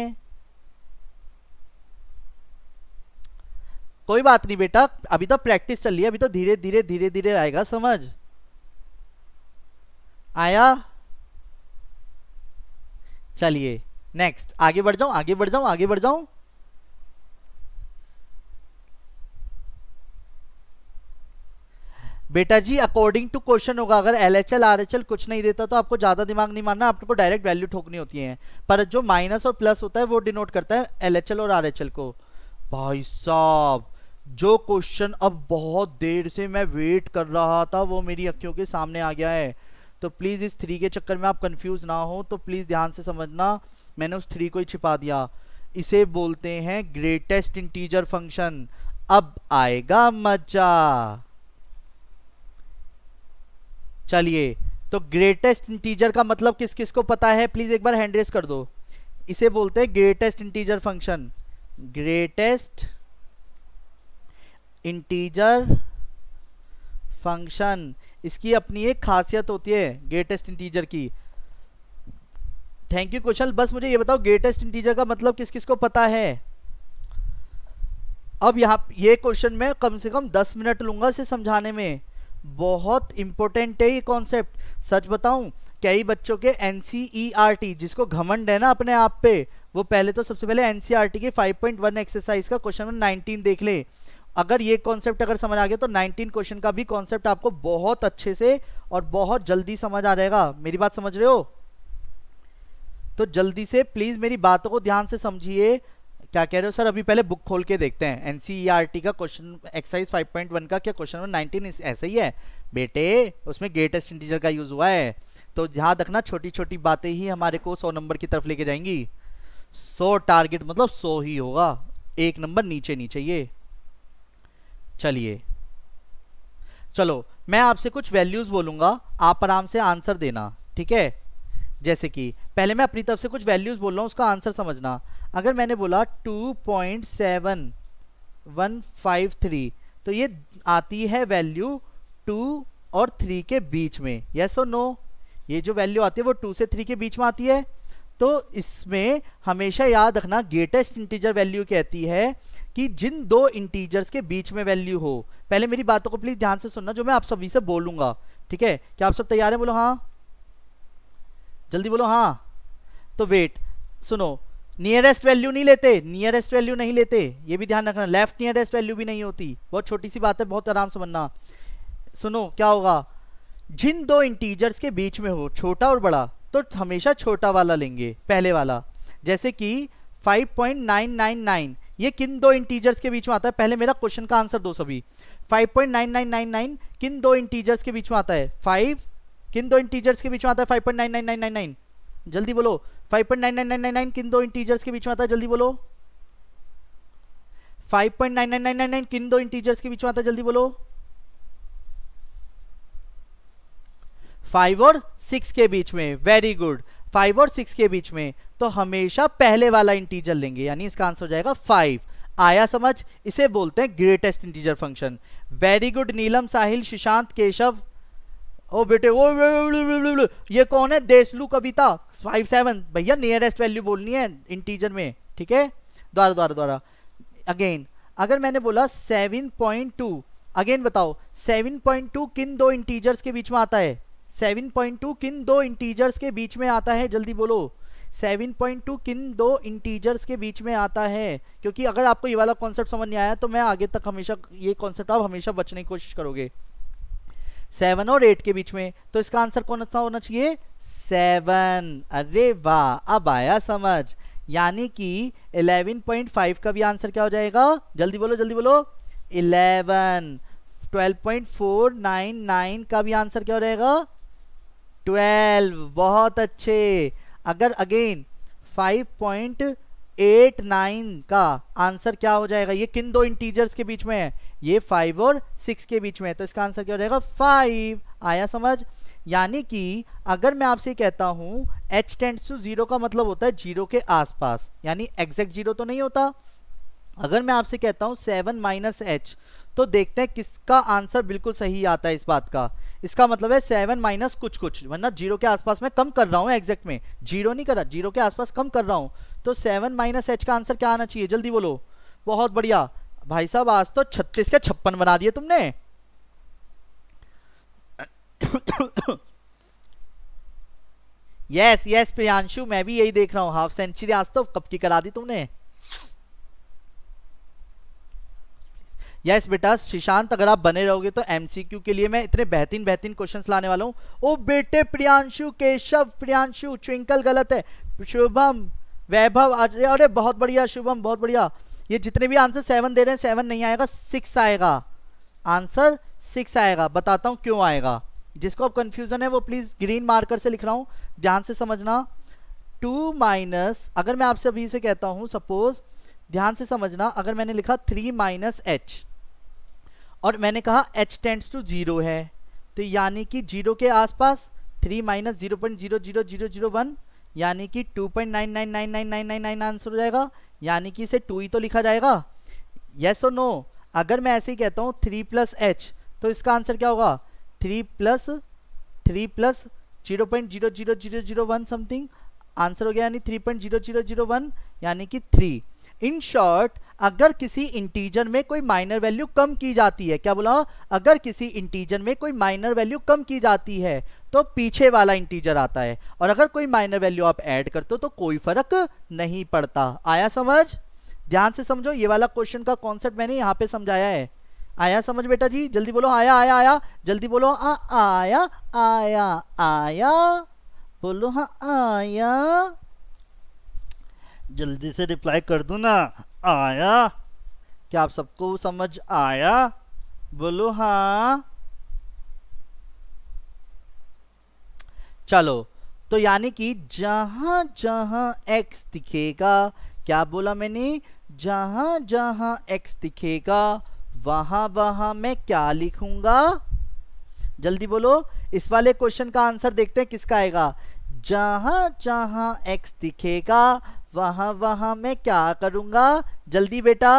कोई बात नहीं बेटा अभी तो प्रैक्टिस चल रही है अभी तो धीरे धीरे धीरे धीरे आएगा समझ आया चलिए नेक्स्ट आगे बढ़ जाऊं आगे बढ़ जाऊं आगे बढ़ जाऊं बेटा जी अकॉर्डिंग टू क्वेश्चन होगा अगर L H L R H L कुछ नहीं देता तो आपको ज़्यादा दिमाग नहीं मानना आपको डायरेक्ट वैल्यू ठोकनी होती है पर जो माइनस और प्लस होता है वो डिनोट करता है एल एच एल और आर एच एल को भाई साहब जो क्वेश्चन अब बहुत देर से मैं वेट कर रहा था वो मेरी अखियों के सामने आ गया है तो प्लीज़ इस थ्री के चक्कर में आप कंफ्यूज ना हो तो प्लीज़ ध्यान से समझना मैंने उस थ्री को ही छिपा दिया इसे बोलते हैं ग्रेटेस्ट इंटीजर फंक्शन अब आएगा मजा चलिए तो ग्रेटेस्ट इंटीजर का मतलब किस किस को पता है प्लीज़ एक बार हैंड रेस कर दो इसे बोलते हैं greatest integer function greatest integer function इसकी अपनी एक खासियत होती है ग्रेटेस्ट इंटीजर की थैंक यू कुशल बस मुझे ये बताओ ग्रेटेस्ट इंटीजर का मतलब किस किस को पता है अब यहाँ ये क्वेश्चन में कम से कम दस मिनट लूंगा इसे समझाने में बहुत इंपॉर्टेंट है ये कॉन्सेप्ट सच बताऊं कई बच्चों के एन e जिसको घमंड है ना अपने आप पे वो पहले तो सबसे पहले एन e के 5.1 एक्सरसाइज का क्वेश्चन नंबर 19 देख ले अगर ये कॉन्सेप्ट अगर समझ आ गया तो 19 क्वेश्चन का भी कॉन्सेप्ट आपको बहुत अच्छे से और बहुत जल्दी समझ आ जाएगा मेरी बात समझ रहे हो तो जल्दी से प्लीज़ मेरी बातों को ध्यान से समझिए क्या कह रहे हो सर अभी पहले बुक खोल के देखते हैं एनसीईआरटी e का क्वेश्चन एक्सरसाइज 5.1 का क्या क्वेश्चन नंबर 19 ऐसे ही है बेटे उसमें ग्रेटेस्ट इंटीजर का यूज हुआ है तो ध्यान देखना छोटी छोटी बातें ही हमारे को सौ नंबर की तरफ लेके जाएंगी सौ टारगेट मतलब सौ ही होगा एक नंबर नीचे नीचे ये चलिए चलो मैं आपसे कुछ वैल्यूज़ बोलूंगा आप आराम से आंसर देना ठीक है जैसे कि पहले मैं अपनी तरफ से कुछ वैल्यूज़ बोल रहा हूँ उसका आंसर समझना अगर मैंने बोला two point seven one five three तो ये आती है वैल्यू टू और थ्री के बीच में यस और नो ये जो वैल्यू आती है वो टू से थ्री के बीच में आती है तो इसमें हमेशा याद रखना ग्रेटेस्ट इंटीजर वैल्यू कहती है कि जिन दो इंटीजर्स के बीच में वैल्यू हो पहले मेरी बातों को प्लीज़ ध्यान से सुनना जो मैं आप सभी से बोलूंगा ठीक है क्या आप सब तैयार हैं बोलो हाँ जल्दी बोलो हाँ तो वेट सुनो नियरेस्ट वैल्यू नहीं लेते नियरेस्ट वैल्यू नहीं लेते ये भी ध्यान रखना लेफ्ट नियरेस्ट वैल्यू भी नहीं होती बहुत छोटी सी बात है बहुत आराम से बनना सुनो क्या होगा जिन दो इंटीजर्स के बीच में हो छोटा और बड़ा तो हमेशा छोटा वाला लेंगे पहले वाला जैसे कि 5.999 ये किन दो इंटीजर्स के बीच में आता है पहले मेरा क्वेश्चन का आंसर दो सभी 5.9999 किन दो इंटीजर्स के बीच में आता है 5 किन दो इंटीजर्स के बीच में आता है 5.99999 जल्दी बोलो 5.99999 किन दो इंटीजर्स के बीच में आता है जल्दी बोलो 5.99999 किन दो इंटीजर्स के बीच में आता है जल्दी बोलो फाइव और सिक्स के बीच में वेरी गुड फाइव और सिक्स के बीच में तो हमेशा पहले वाला इंटीजर लेंगे यानी इसका आंसर हो जाएगा फाइव आया समझ इसे बोलते हैं greatest integer function very good Neelam Sahil Shishant Keshav ओ बेटे ओ ये कौन है देशलू कविता फाइव सेवन भैया नियरेस्ट वैल्यू बोलनी है इंटीजर में ठीक है द्वारा द्वारा द्वारा अगेन अगर मैंने बोला सेवन पॉइंट टू अगेन बताओ सेवन पॉइंट टू किन दो इंटीजर्स के बीच में आता है सेवन पॉइंट टू किन दो इंटीजर्स के बीच में आता है जल्दी बोलो सेवन पॉइंट टू किन दो इंटीजर्स के बीच में आता है क्योंकि अगर आपको ये वाला कॉन्सेप्ट समझ नहीं आया तो मैं आगे तक हमेशा ये कॉन्सेप्ट आप हमेशा बचने की कोशिश करोगे सेवन और एट के बीच में तो इसका आंसर कौन सा अच्छा होना चाहिए सेवन अरे वाह अब आया समझ यानी कि 11.5 का भी आंसर क्या हो जाएगा जल्दी बोलो जल्दी बोलो 11 12.499 का भी आंसर क्या हो जाएगा 12 बहुत अच्छे अगर अगेन 5.89 का आंसर क्या हो जाएगा ये किन दो इंटीजर्स के बीच में है ये फाइव और सिक्स के बीच में है तो इसका आंसर क्या हो जाएगा फाइव आया समझ यानी कि अगर मैं आपसे कहता हूँ एच टेंड्स टू जीरो का मतलब होता है जीरो के आसपास यानी एग्जैक्ट जीरो तो नहीं होता अगर मैं आपसे कहता हूँ सेवन माइनस एच तो देखते हैं किसका आंसर बिल्कुल सही आता है इस बात का इसका मतलब है सेवन माइनस कुछ कुछ वरना जीरो के आसपास मैं कम कर रहा हूँ एग्जैक्ट में जीरो नहीं कर रहा जीरो के आसपास कम कर रहा हूँ तो सेवन माइनस एच का आंसर क्या आना चाहिए जल्दी बोलो बहुत बढ़िया भाई साहब आज तो छत्तीस के छप्पन बना दिए तुमने यस यस प्रियांशु मैं भी यही देख रहा हूं हाफ सेंचुरी आज तो कब की करा दी तुमने यस yes, बेटा शिशांत अगर आप बने रहोगे तो एमसीक्यू के लिए मैं इतने बेहतरीन बेहतरीन क्वेश्चंस लाने वाला हूं ओ बेटे प्रियांशु केशव प्रियांशु ट्विंकल गलत है शुभम वैभव अरे बहुत बढ़िया शुभम बहुत बढ़िया ये जितने भी आंसर सेवन दे रहे हैं सेवन नहीं आएगा सिक्स आएगा आंसर सिक्स आएगा बताता हूँ क्यों आएगा जिसको अब कन्फ्यूज़न है वो प्लीज़ ग्रीन मार्कर से लिख रहा हूँ ध्यान से समझना टू माइनस अगर मैं आपसे अभी से कहता हूँ सपोज ध्यान से समझना अगर मैंने लिखा थ्री माइनस एच और मैंने कहा एच टेंड्स टू ज़ीरो है तो यानी कि जीरो के आसपास three minus zero point zero zero zero zero one यानी कि two point nine nine nine nine nine nine nine answer हो जाएगा यानी कि इसे टू ही तो लिखा जाएगा येस और नो अगर मैं ऐसे ही कहता हूँ थ्री प्लस एच तो इसका आंसर क्या होगा three plus three plus zero point zero zero zero zero one something answer हो गया यानी three point zero zero zero one यानी कि थ्री इन शॉर्ट अगर किसी इंटीजर में कोई माइनर वैल्यू कम की जाती है क्या बोला अगर किसी इंटीजर में कोई माइनर वैल्यू कम की जाती है तो पीछे वाला इंटीजर आता है और अगर कोई माइनर वैल्यू आप ऐड करते हो तो कोई फर्क नहीं पड़ता आया समझ ध्यान से समझो ये वाला क्वेश्चन का कॉन्सेप्ट मैंने यहाँ पे समझाया है आया समझ बेटा जी जल्दी बोलो आया आया आया जल्दी बोलो आ, हाँ, आया आया आया बोलो हाँ आया जल्दी से रिप्लाई कर दू ना आया क्या आप सबको समझ आया बोलो हा चलो तो यानी कि जहां जहां x दिखेगा क्या बोला मैंने जहां जहां x दिखेगा वहां वहां मैं क्या लिखूंगा जल्दी बोलो इस वाले क्वेश्चन का आंसर देखते हैं किसका आएगा जहां जहां x दिखेगा वहाँ वहाँ मैं क्या करूँगा जल्दी बेटा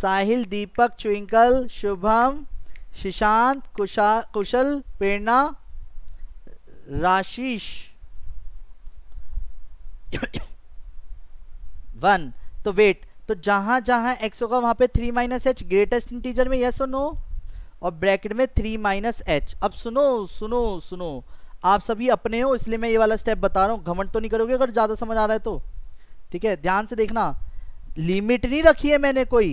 साहिल दीपक ट्विंकल शुभम शिशांत कुशा कुशल प्रेरणा राशिश वन तो वेट तो जहाँ जहाँ एक्स होगा वहाँ पे three minus h greatest integer में यस और नो और ब्रैकेट में थ्री माइनस एच अब सुनो सुनो सुनो आप सभी अपने हो इसलिए मैं ये वाला स्टेप बता रहा हूँ घमंड तो नहीं करोगे अगर ज़्यादा समझ आ रहा है तो ठीक है ध्यान से देखना लिमिट नहीं रखी है मैंने कोई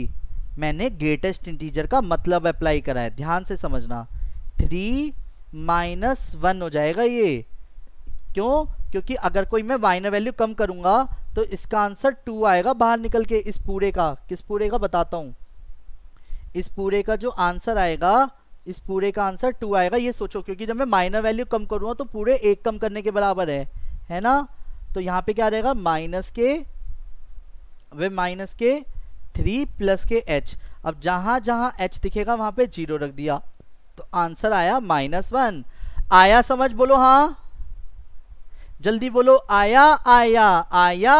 मैंने ग्रेटेस्ट इंटीजर का मतलब अप्लाई करा है ध्यान से समझना थ्री माइनस वन हो जाएगा ये क्यों क्योंकि अगर कोई मैं माइनर वैल्यू कम करूंगा तो इसका आंसर टू आएगा बाहर निकल के इस पूरे का किस पूरे का बताता हूं इस पूरे का जो आंसर आएगा इस पूरे का आंसर टू आएगा ये सोचो क्योंकि जब मैं माइनर वैल्यू कम करूंगा तो पूरे एक कम करने के बराबर है है ना तो यहाँ पे क्या रहेगा माइनस के वे माइनस के थ्री प्लस के एच अब जहां जहां एच दिखेगा वहां पे जीरो रख दिया तो आंसर आया माइनस वन आया समझ बोलो हाँ जल्दी बोलो आया आया आया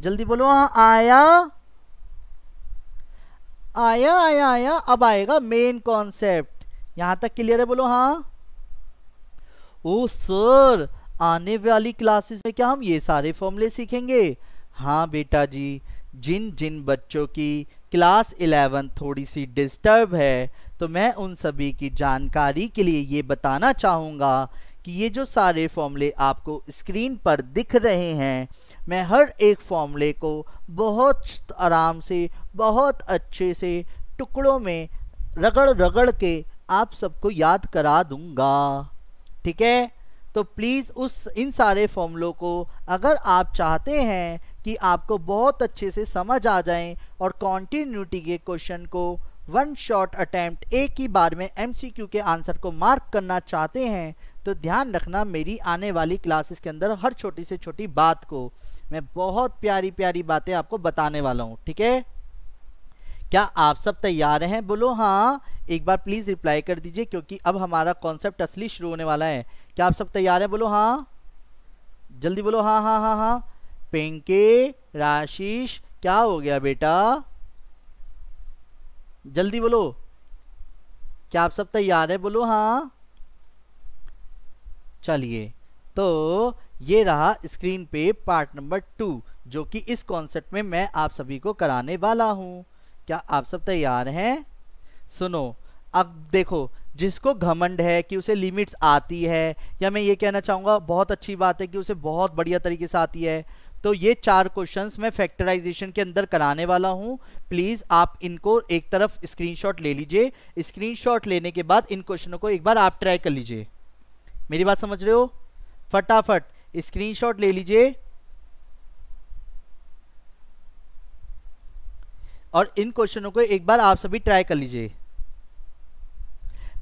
जल्दी बोलो हाँ आया आया आया आया अब आएगा मेन कॉन्सेप्ट यहां तक क्लियर है बोलो हाँ ओ सर आने वाली क्लासेस में क्या हम ये सारे फॉर्मूले सीखेंगे हाँ बेटा जी जिन जिन बच्चों की क्लास इलेवन थोड़ी सी डिस्टर्ब है तो मैं उन सभी की जानकारी के लिए ये बताना चाहूँगा कि ये जो सारे फॉर्मूले आपको स्क्रीन पर दिख रहे हैं मैं हर एक फॉर्मूले को बहुत आराम से बहुत अच्छे से टुकड़ों में रगड़ रगड़ के आप सबको याद करा दूंगा ठीक है तो प्लीज़ उस इन सारे फॉर्मूलों को अगर आप चाहते हैं कि आपको बहुत अच्छे से समझ आ जाए और कॉन्टीन्यूटी के क्वेश्चन को वन शॉट अटैम्प्ट एक ही बार में एमसीक्यू के आंसर को मार्क करना चाहते हैं तो ध्यान रखना मेरी आने वाली क्लासेस के अंदर हर छोटी से छोटी बात को मैं बहुत प्यारी प्यारी बातें आपको बताने वाला हूँ ठीक है क्या आप सब तैयार हैं बोलो हाँ एक बार प्लीज़ रिप्लाई कर दीजिए क्योंकि अब हमारा कॉन्सेप्ट असली शुरू होने वाला है क्या आप सब तैयार हैं बोलो हाँ जल्दी बोलो हाँ हाँ हाँ हाँ पिंकी राशिश क्या हो गया बेटा जल्दी बोलो क्या आप सब तैयार है बोलो हाँ चलिए तो ये रहा स्क्रीन पे पार्ट नंबर टू जो कि इस कॉन्सेप्ट में मैं आप सभी को कराने वाला हूँ क्या आप सब तैयार हैं सुनो अब देखो जिसको घमंड है कि उसे लिमिट्स आती है या मैं ये कहना चाहूँगा बहुत अच्छी बात है कि उसे बहुत बढ़िया तरीके से आती है तो ये चार क्वेश्चंस मैं फैक्टराइजेशन के अंदर कराने वाला हूँ प्लीज़ आप इनको एक तरफ स्क्रीनशॉट ले लीजिए स्क्रीनशॉट लेने के बाद इन क्वेश्चनों को एक बार आप ट्राई कर लीजिए मेरी बात समझ रहे हो फटाफट स्क्रीनशॉट ले लीजिए और इन क्वेश्चनों को एक बार आप सभी ट्राई कर लीजिए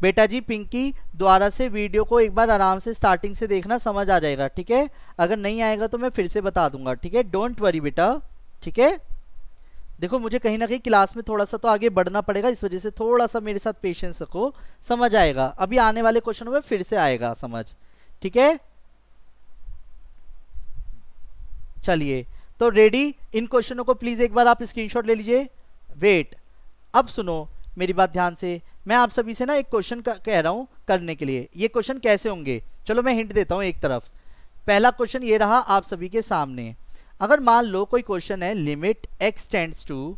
बेटा जी पिंकी द्वारा से वीडियो को एक बार आराम से स्टार्टिंग से देखना समझ आ जाएगा ठीक है अगर नहीं आएगा तो मैं फिर से बता दूंगा ठीक है डोंट वरी बेटा ठीक है देखो मुझे कहीं ना कहीं क्लास में थोड़ा सा तो आगे बढ़ना पड़ेगा इस वजह से थोड़ा सा मेरे साथ पेशेंस रखो समझ आएगा अभी आने वाले क्वेश्चन में फिर से आएगा समझ ठीक है चलिए तो रेडी इन क्वेश्चनों को प्लीज़ एक बार आप स्क्रीनशॉट ले लीजिए वेट अब सुनो मेरी बात ध्यान से मैं आप सभी से ना एक क्वेश्चन कह रहा हूँ करने के लिए ये क्वेश्चन कैसे होंगे चलो मैं हिंट देता हूँ एक तरफ पहला क्वेश्चन ये रहा आप सभी के सामने अगर मान लो कोई क्वेश्चन है limit x tends to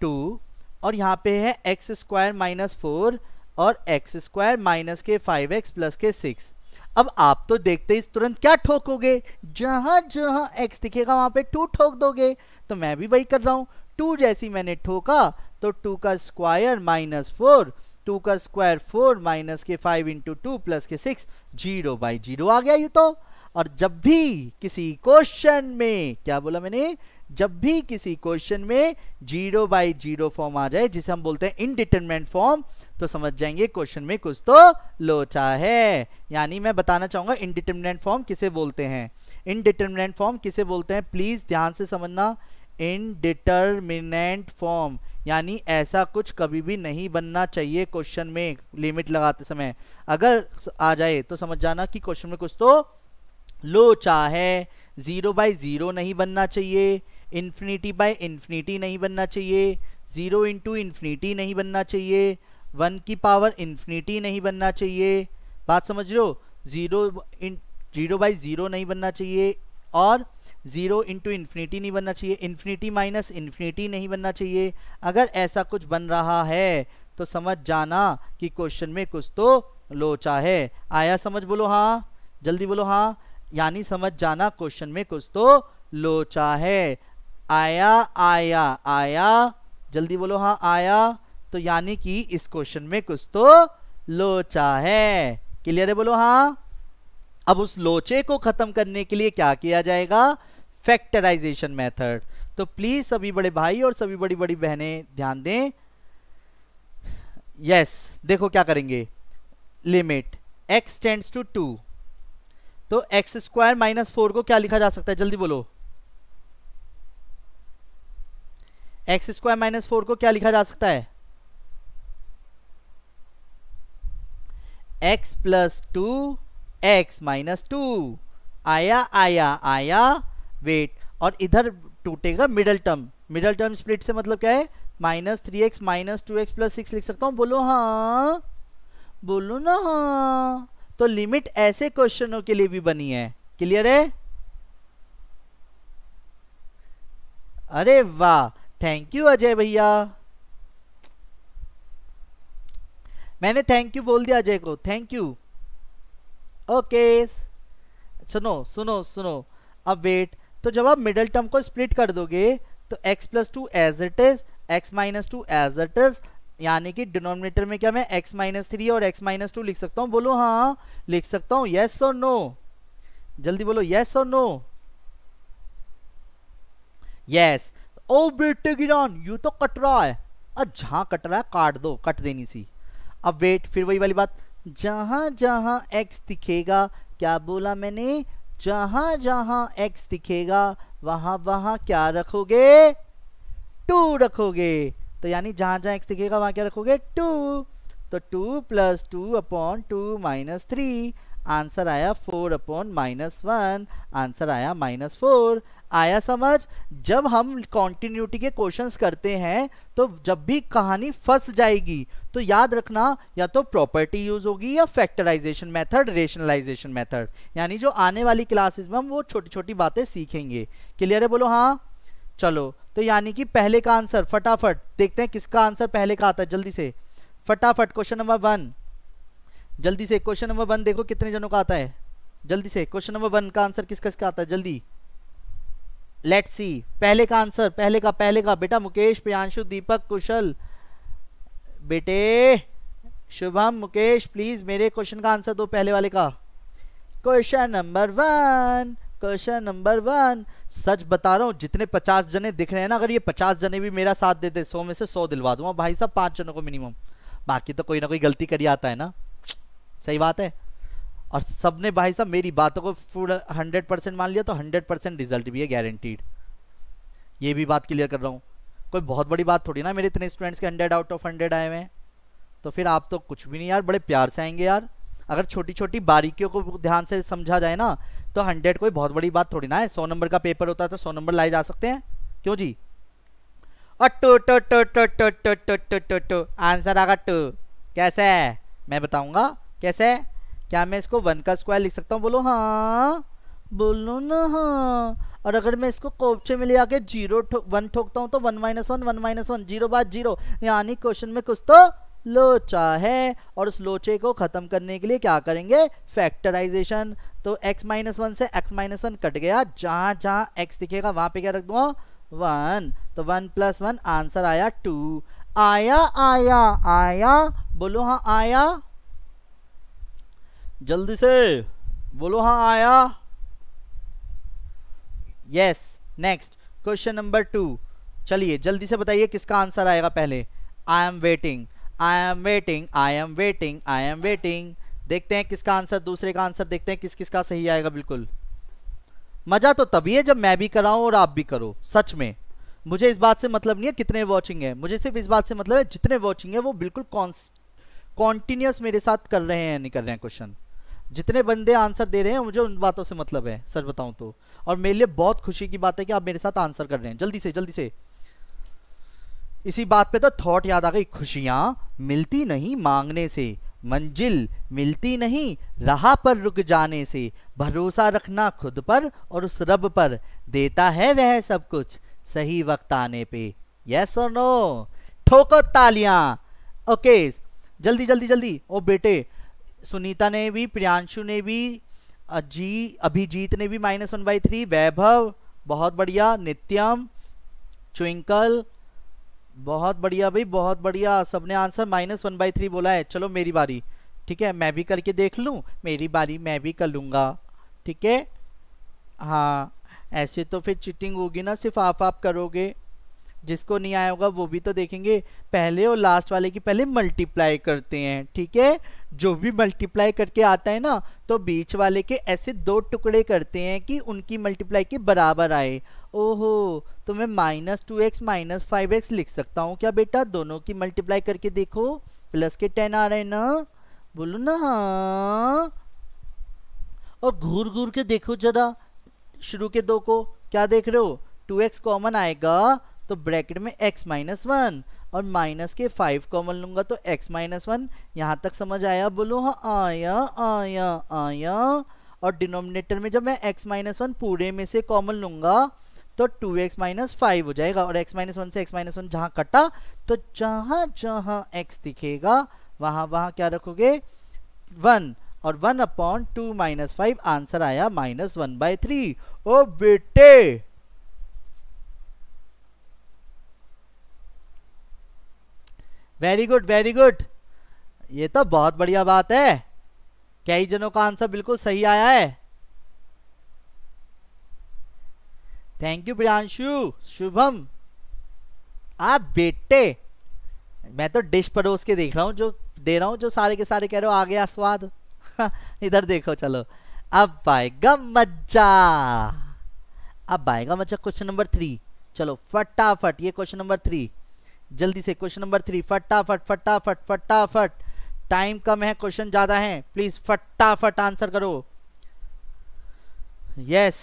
two और यहाँ पे है एक्स स्क्वायर माइनस फोर और एक्स स्क्वायर माइनस के फाइव एक्स प्लस के सिक्स अब आप तो देखते ही तुरंत क्या ठोकोगे जहाँ जहाँ एक्स दिखेगा वहाँ पे टू ठोक दोगे तो मैं भी वही कर रहा हूँ टू जैसी मैंने ठोका तो टू का स्क्वायर माइनस फोर टू का स्क्वायर फोर माइनस के फाइव इंटू टू प्लस के सिक्स जीरो बाई जीरो आ गया यू तो और जब भी किसी क्वेश्चन में क्या बोला मैंने जब भी किसी क्वेश्चन में जीरो बाई जीरो फॉर्म आ जाए जिसे हम बोलते हैं इनडिटर्मेंट फॉर्म तो समझ जाएंगे क्वेश्चन में कुछ तो लोचा है यानी मैं बताना चाहूंगा इनडिटर्मिनेंट फॉर्म किसे बोलते हैं इनडिटर्मिनेंट फॉर्म किसे बोलते हैं प्लीज ध्यान से समझना इनडिटर्मिनेंट फॉर्म यानी ऐसा कुछ कभी भी नहीं बनना चाहिए क्वेश्चन में लिमिट लगाते समय अगर आ जाए तो समझ जाना कि क्वेश्चन में कुछ तो लोचा है ज़ीरो बाई ज़ीरो नहीं बनना चाहिए इन्फिनिटी बाई इन्फिनिटी नहीं बनना चाहिए ज़ीरो इंटू इन्फिनिटी नहीं बनना चाहिए वन की पावर इन्फिनिटी नहीं बनना चाहिए बात समझ लो ज़ीरो जीरो बाई ज़ीरो नहीं बनना चाहिए और ज़ीरो इंटू इन्फिनिटी नहीं बनना चाहिए इन्फिनिटी माइनस इन्फिनिटी नहीं बनना चाहिए अगर ऐसा कुछ बन रहा है तो समझ जाना कि क्वेश्चन में कुछ तो लोचा है आया समझ बोलो हाँ जल्दी बोलो हाँ यानी समझ जाना क्वेश्चन में कुछ तो लोचा है आया आया आया जल्दी बोलो हाँ आया तो यानी कि इस क्वेश्चन में कुछ तो लोचा है क्लियर है बोलो हाँ अब उस लोचे को खत्म करने के लिए क्या किया जाएगा फैक्टराइजेशन मेथड तो प्लीज सभी बड़े भाई और सभी बड़ी बड़ी बहनें ध्यान दें यस yes, देखो क्या करेंगे limit x tends to two तो एक्स स्क्वायर माइनस फोर को क्या लिखा जा सकता है जल्दी बोलो एक्स स्क्वायर माइनस फोर को क्या लिखा जा सकता है x plus two x minus two आया आया आया वेट और इधर टूटेगा middle term middle term split से मतलब क्या है minus three x minus two x plus six लिख सकता हूँ बोलो हाँ बोलो ना हाँ तो लिमिट ऐसे क्वेश्चनों के लिए भी बनी है क्लियर है अरे वाह थैंक यू अजय भैया मैंने थैंक यू बोल दिया अजय को थैंक यू ओके सुनो सुनो सुनो अब वेट तो जब आप मिडल टर्म को स्प्लिट कर दोगे तो x plus two as it is x minus two as it is यानी कि डिनोमिनेटर में क्या मैं x माइनस थ्री और x माइनस टू लिख सकता हूँ बोलो हाँ लिख सकता हूँ येस और नो जल्दी बोलो येस और नो यस ओ बेटे गिरान यू तो कट रहा है जहाँ कट रहा है काट दो कट देनी सी अब वेट फिर वही वाली बात जहाँ जहाँ एक्स दिखेगा क्या बोला मैंने जहां जहां x दिखेगा वहां वहां क्या रखोगे टू रखोगे तो यानी जहां जहां x दिखेगा वहां क्या रखोगे टू तो two plus two upon two minus three answer आया four upon minus one answer आया माइनस फोर आया समझ जब हम कॉन्टीन्यूटी के क्वेश्चंस करते हैं तो जब भी कहानी फंस जाएगी तो याद रखना या तो प्रॉपर्टी यूज होगी या फैक्टराइजेशन मेथड रेशनलाइजेशन मेथड यानी जो आने वाली क्लासेस में हम वो छोटी छोटी बातें सीखेंगे क्लियर है बोलो हाँ चलो तो यानी कि पहले का आंसर फटाफट देखते हैं किसका आंसर पहले का आता है जल्दी से फटाफट क्वेश्चन नंबर वन जल्दी से क्वेश्चन नंबर वन देखो कितने जनों का आता है जल्दी से क्वेश्चन नंबर वन का आंसर किसका किसका आता है जल्दी लेट सी पहले का आंसर पहले का पहले का बेटा मुकेश प्रियांशु दीपक कुशल बेटे शुभम मुकेश प्लीज मेरे क्वेश्चन का आंसर दो पहले वाले का question number one question number one सच बता रहा हूँ जितने पचास जने दिख रहे हैं ना अगर ये पचास जने भी मेरा साथ देते सौ में से सौ दिलवा दूंगा भाई साहब पांच जनों को मिनिमम बाकी तो कोई ना कोई गलती कर आता है ना सही बात है और सबने भाई साहब मेरी बातों को फुल हंड्रेड परसेंट मान लिया तो हंड्रेड परसेंट रिजल्ट भी है गारंटीड ये भी बात क्लियर कर रहा हूँ कोई बहुत बड़ी बात थोड़ी ना मेरे इतने स्टूडेंट्स के हंड्रेड आउट ऑफ हंड्रेड आए हुए हैं तो फिर आप तो कुछ भी नहीं यार बड़े प्यार से आएंगे यार अगर छोटी छोटी बारीकियों को ध्यान से समझा जाए ना तो हंड्रेड कोई बहुत बड़ी बात थोड़ी ना है सौ नंबर का पेपर होता है तो सौ नंबर लाए जा सकते हैं क्यों जी आंसर आगा टू कैसे है मैं बताऊंगा कैसे है क्या मैं इसको वन का स्क्वायर लिख सकता हूँ बोलो हाँ बोलो ना हाँ और अगर मैं इसको कोपचे में ले आके जीरो वन ठोकता हूँ तो one minus one one minus one zero बाद जीरो यानी क्वेश्चन में कुछ तो लोचा है और उस लोचे को ख़त्म करने के लिए क्या करेंगे फैक्टराइजेशन तो x माइनस वन से x माइनस वन कट गया जहां जहां x दिखेगा वहां पे क्या रख दूंगा वन तो वन प्लस वन आंसर आया टू आया आया आया बोलो हाँ आया जल्दी से बोलो हाँ आया yes next question number two चलिए जल्दी से बताइए किसका आंसर आएगा पहले I am waiting I am waiting I am waiting I am waiting देखते हैं किसका आंसर दूसरे का आंसर देखते हैं किस किस का सही आएगा बिल्कुल मज़ा तो तभी है जब मैं भी कराऊँ और आप भी करो सच में मुझे इस बात से मतलब नहीं है कितने वॉचिंग है मुझे सिर्फ इस बात से मतलब है जितने वॉचिंग है वो बिल्कुल कॉन्स कॉन्टिन्यूस मेरे साथ कर रहे हैं नहीं कर रहे हैं क्वेश्चन जितने बंदे आंसर दे रहे हैं मुझे उन बातों से मतलब है सच बताऊं तो और मेरे लिए बहुत खुशी की बात है कि आप मेरे साथ आंसर कर रहे हैं जल्दी से जल्दी से इसी बात पे तो थॉट याद आ गई खुशियां मिलती नहीं मांगने से मंजिल मिलती नहीं राह पर रुक जाने से भरोसा रखना खुद पर और उस रब पर देता है वह सब कुछ सही वक्त आने पे यस और नो ठोको तालियां ओके जल्दी जल्दी जल्दी ओ बेटे सुनीता ने भी प्रियांशु ने भी जी अभिजीत ने भी minus one by three Vaibhav बहुत बढ़िया नित्यम च्विंकल बहुत बढ़िया भाई बहुत बढ़िया सबने answer minus one by three बोला है चलो मेरी बारी ठीक है मैं भी करके देख लूँ मेरी बारी मैं भी कर लूँगा ठीक है हाँ ऐसे तो फिर चिटिंग होगी ना सिर्फ आप आप करोगे जिसको नहीं आया होगा वो भी तो देखेंगे पहले और लास्ट वाले की पहले मल्टीप्लाई करते हैं ठीक है जो भी मल्टीप्लाई करके आता है ना तो बीच वाले के ऐसे दो टुकड़े करते हैं कि उनकी मल्टीप्लाई के बराबर आए ओहो तो मैं minus two x minus five x लिख सकता हूँ क्या बेटा दोनों की मल्टीप्लाई करके देखो प्लस के टेन आ रहे हैं ना बोलो ना हाँ। और घूर घूर के देखो जरा शुरू के दो को क्या देख रहे हो टू एक्स कॉमन आएगा तो ब्रैकेट में x माइनस वन और माइनस के फाइव कॉमन लूंगा तो x माइनस वन यहाँ तक समझ आया बोलो हाँ आया आया आया और डिनोमिनेटर में जब मैं x माइनस वन पूरे में से कॉमन लूंगा तो टू एक्स माइनस फाइव हो जाएगा और x माइनस वन से x माइनस वन जहाँ कटा तो जहाँ जहाँ x दिखेगा वहाँ वहाँ क्या रखोगे वन और one upon two minus five answer आया माइनस वन बाई थ्री ओ बेटे वेरी गुड वेरी गुड ये तो बहुत बढ़िया बात है कई जनों का आंसर बिल्कुल सही आया है थैंक यू प्रियांशु शुभम आप बेटे मैं तो डिश परोस के देख रहा हूँ जो दे रहा हूँ जो सारे के सारे कह रहे हो आ गया स्वाद इधर देखो चलो अब आएगा मज्जा अब आएगा मज्जा क्वेश्चन नंबर थ्री चलो फटाफट ये क्वेश्चन नंबर थ्री जल्दी से क्वेश्चन नंबर थ्री फटाफट फटाफट फटाफट टाइम कम है क्वेश्चन ज्यादा है प्लीज फटाफट आंसर करो yes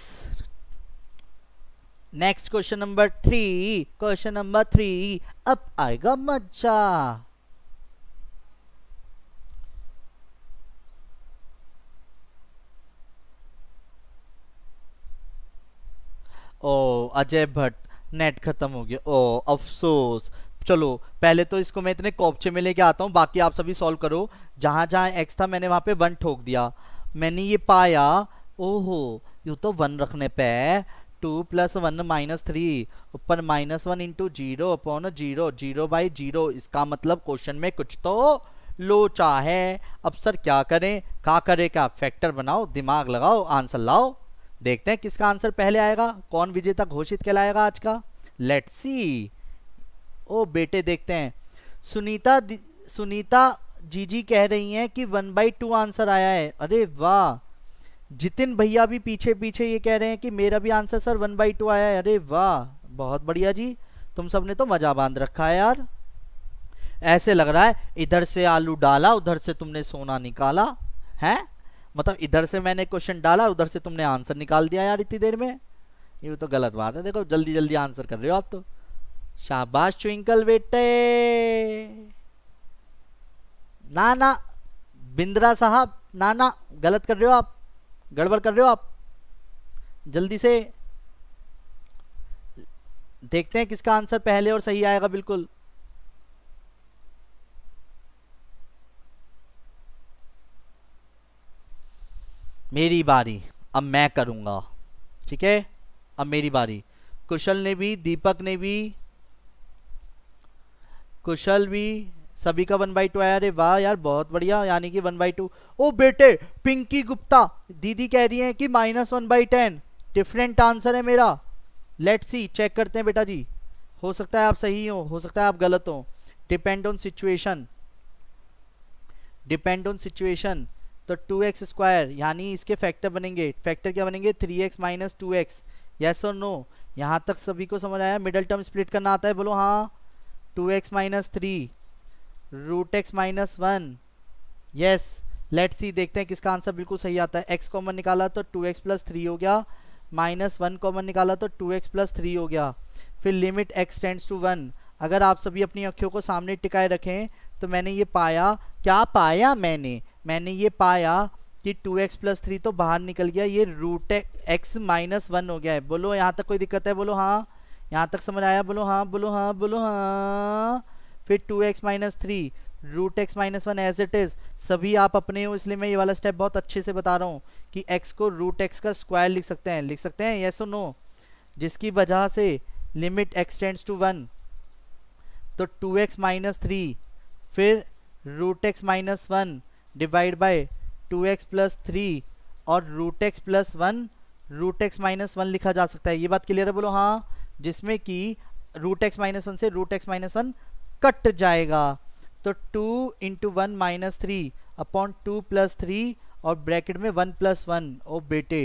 next question number three question number three अब आएगा मजा ओ अजय भट्ट नेट खत्म हो गया ओ अफसोस चलो पहले तो इसको मैं इतने कॉपचे में लेके आता हूँ बाकी आप सभी सॉल्व करो जहाँ जहाँ एक्स था मैंने वहाँ पे वन ठोक दिया मैंने ये पाया ओहो यू तो वन रखने पे two plus one minus three ऊपर minus one into zero upon zero zero by zero इसका मतलब क्वेश्चन में कुछ तो लोचा है अब सर क्या करें क्या करे क्या फैक्टर बनाओ दिमाग लगाओ आंसर लाओ देखते हैं किसका आंसर पहले आएगा कौन विजेता घोषित कहलाएगा आज का लेट्स सी ओ बेटे देखते हैं सुनीता सुनीता जीजी कह रही हैं कि वन बाई टू आंसर आया है अरे वाह जितिन भैया भी पीछे पीछे ये कह रहे हैं कि मेरा भी answer sir one by two आया है अरे वाह बहुत बढ़िया जी तुम सब ने तो मज़ा बांध रखा है यार ऐसे लग रहा है इधर से आलू डाला उधर से तुमने सोना निकाला है मतलब इधर से मैंने क्वेश्चन डाला उधर से तुमने आंसर निकाल दिया यार इतनी देर में ये तो गलत बात है देखो जल्दी जल्दी आंसर कर रहे हो आप तो शाबाश ट्विंकल बेटे ना ना बिंद्रा साहब ना ना गलत कर रहे हो आप गड़बड़ कर रहे हो आप जल्दी से देखते हैं किसका आंसर पहले और सही आएगा बिल्कुल मेरी बारी अब मैं करूंगा ठीक है अब मेरी बारी कुशल ने भी दीपक ने भी कुशल भी सभी का वन बाई टू आया अरे वाह यार बहुत बढ़िया यानी कि वन बाई टू ओ बेटे पिंकी गुप्ता दीदी कह रही है कि minus one by ten different answer है मेरा लेट सी चेक करते हैं बेटा जी हो सकता है आप सही हो हो सकता है आप गलत हो depend on situation depend on situation तो टू एक्स स्क्वायर यानी इसके फैक्टर बनेंगे फैक्टर क्या बनेंगे three x minus two x yes और नो यहाँ तक सभी को समझ आया मिडल टर्म स्प्लिट करना आता है बोलो हाँ two x minus three root x minus one yes let see देखते हैं किसका आंसर बिल्कुल सही आता है एक्स कॉमन निकाला तो टू एक्स प्लस थ्री हो गया माइनस वन कॉमन निकाला तो टू एक्स प्लस थ्री हो गया फिर limit x tends to one अगर आप सभी अपनी आँखों को सामने टिकाए रखें तो मैंने ये पाया क्या पाया मैंने मैंने ये पाया कि टू एक्स प्लस थ्री तो बाहर निकल गया ये रूट एक्स माइनस वन हो गया है बोलो यहाँ तक कोई दिक्कत है बोलो हाँ यहाँ तक समझ आया बोलो हाँ बोलो हाँ बोलो हाँ फिर two x minus three root x minus one as it is सभी आप अपने हो इसलिए मैं ये वाला स्टेप बहुत अच्छे से बता रहा हूँ कि एक्स को रूट एक्स का स्क्वायर लिख सकते हैं लिख सकते हैं येस और नो जिसकी वजह से limit x tends to one तो टू एक्स माइनस थ्री फिर root x minus one divide by two x plus three और root x plus one root x minus one लिखा जा सकता है ये बात क्लियर है बोलो हाँ जिसमें कि रूट एक्स माइनस वन से root x minus one cut जाएगा तो two into one minus three upon two plus three और ब्रैकेट में वन प्लस वन ओ बेटे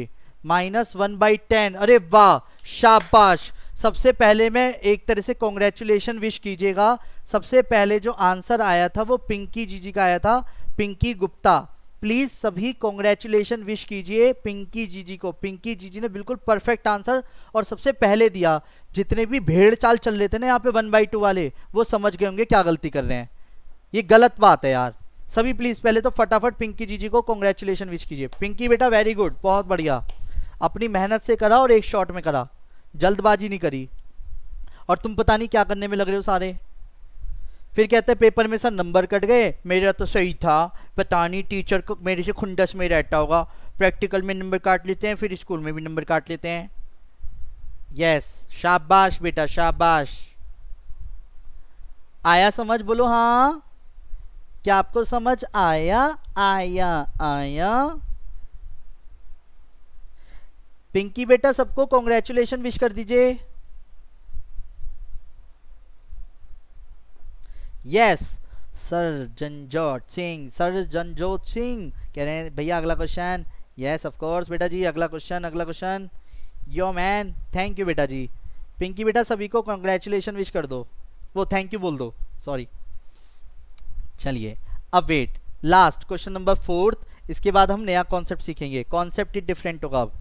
माइनस वन बाई टेन अरे वाह शाबाश सबसे पहले मैं एक तरह से कॉन्ग्रेचुलेशन विश कीजिएगा सबसे पहले जो आंसर आया था वो पिंकी जी जी का आया था पिंकी गुप्ता प्लीज सभी कॉन्ग्रेचुलेशन विश कीजिए पिंकी जी जी को पिंकी जी जी ने बिल्कुल परफेक्ट आंसर और सबसे पहले दिया जितने भी भेड़ चाल चल रहे थे ना यहाँ पे वन बाई टू वाले वो समझ गए होंगे क्या गलती कर रहे हैं ये गलत बात है यार सभी प्लीज़ पहले तो फटाफट पिंकी जी जी को कॉन्ग्रेचुलेशन विश कीजिए पिंकी बेटा वेरी गुड बहुत बढ़िया अपनी मेहनत से करा और एक शॉट में करा जल्दबाजी नहीं करी और तुम पता नहीं क्या करने में लग रहे हो सारे फिर कहते हैं पेपर में सर नंबर कट गए मेरा तो सही था पता नहीं टीचर को मेरे से खुंडस में रहता होगा प्रैक्टिकल में नंबर काट लेते हैं फिर स्कूल में भी नंबर काट लेते हैं यस शाबाश बेटा शाबाश आया समझ बोलो हाँ क्या आपको समझ आया आया आया पिंकी बेटा सबको कॉन्ग्रेचुलेशन विश कर दीजिए yes sir Janjot Singh sir Janjot Singh कह रहे हैं भैया अगला क्वेश्चन यस ऑफ कोर्स बेटा जी अगला क्वेश्चन अगला question yo man thank you बेटा जी पिंकी बेटा सभी को कॉन्ग्रेचुलेशन विश कर दो वो थैंक यू बोल दो सॉरी चलिए अब wait last question number fourth इसके बाद हम नया कॉन्सेप्ट सीखेंगे कॉन्सेप्ट ही डिफरेंट होगा अब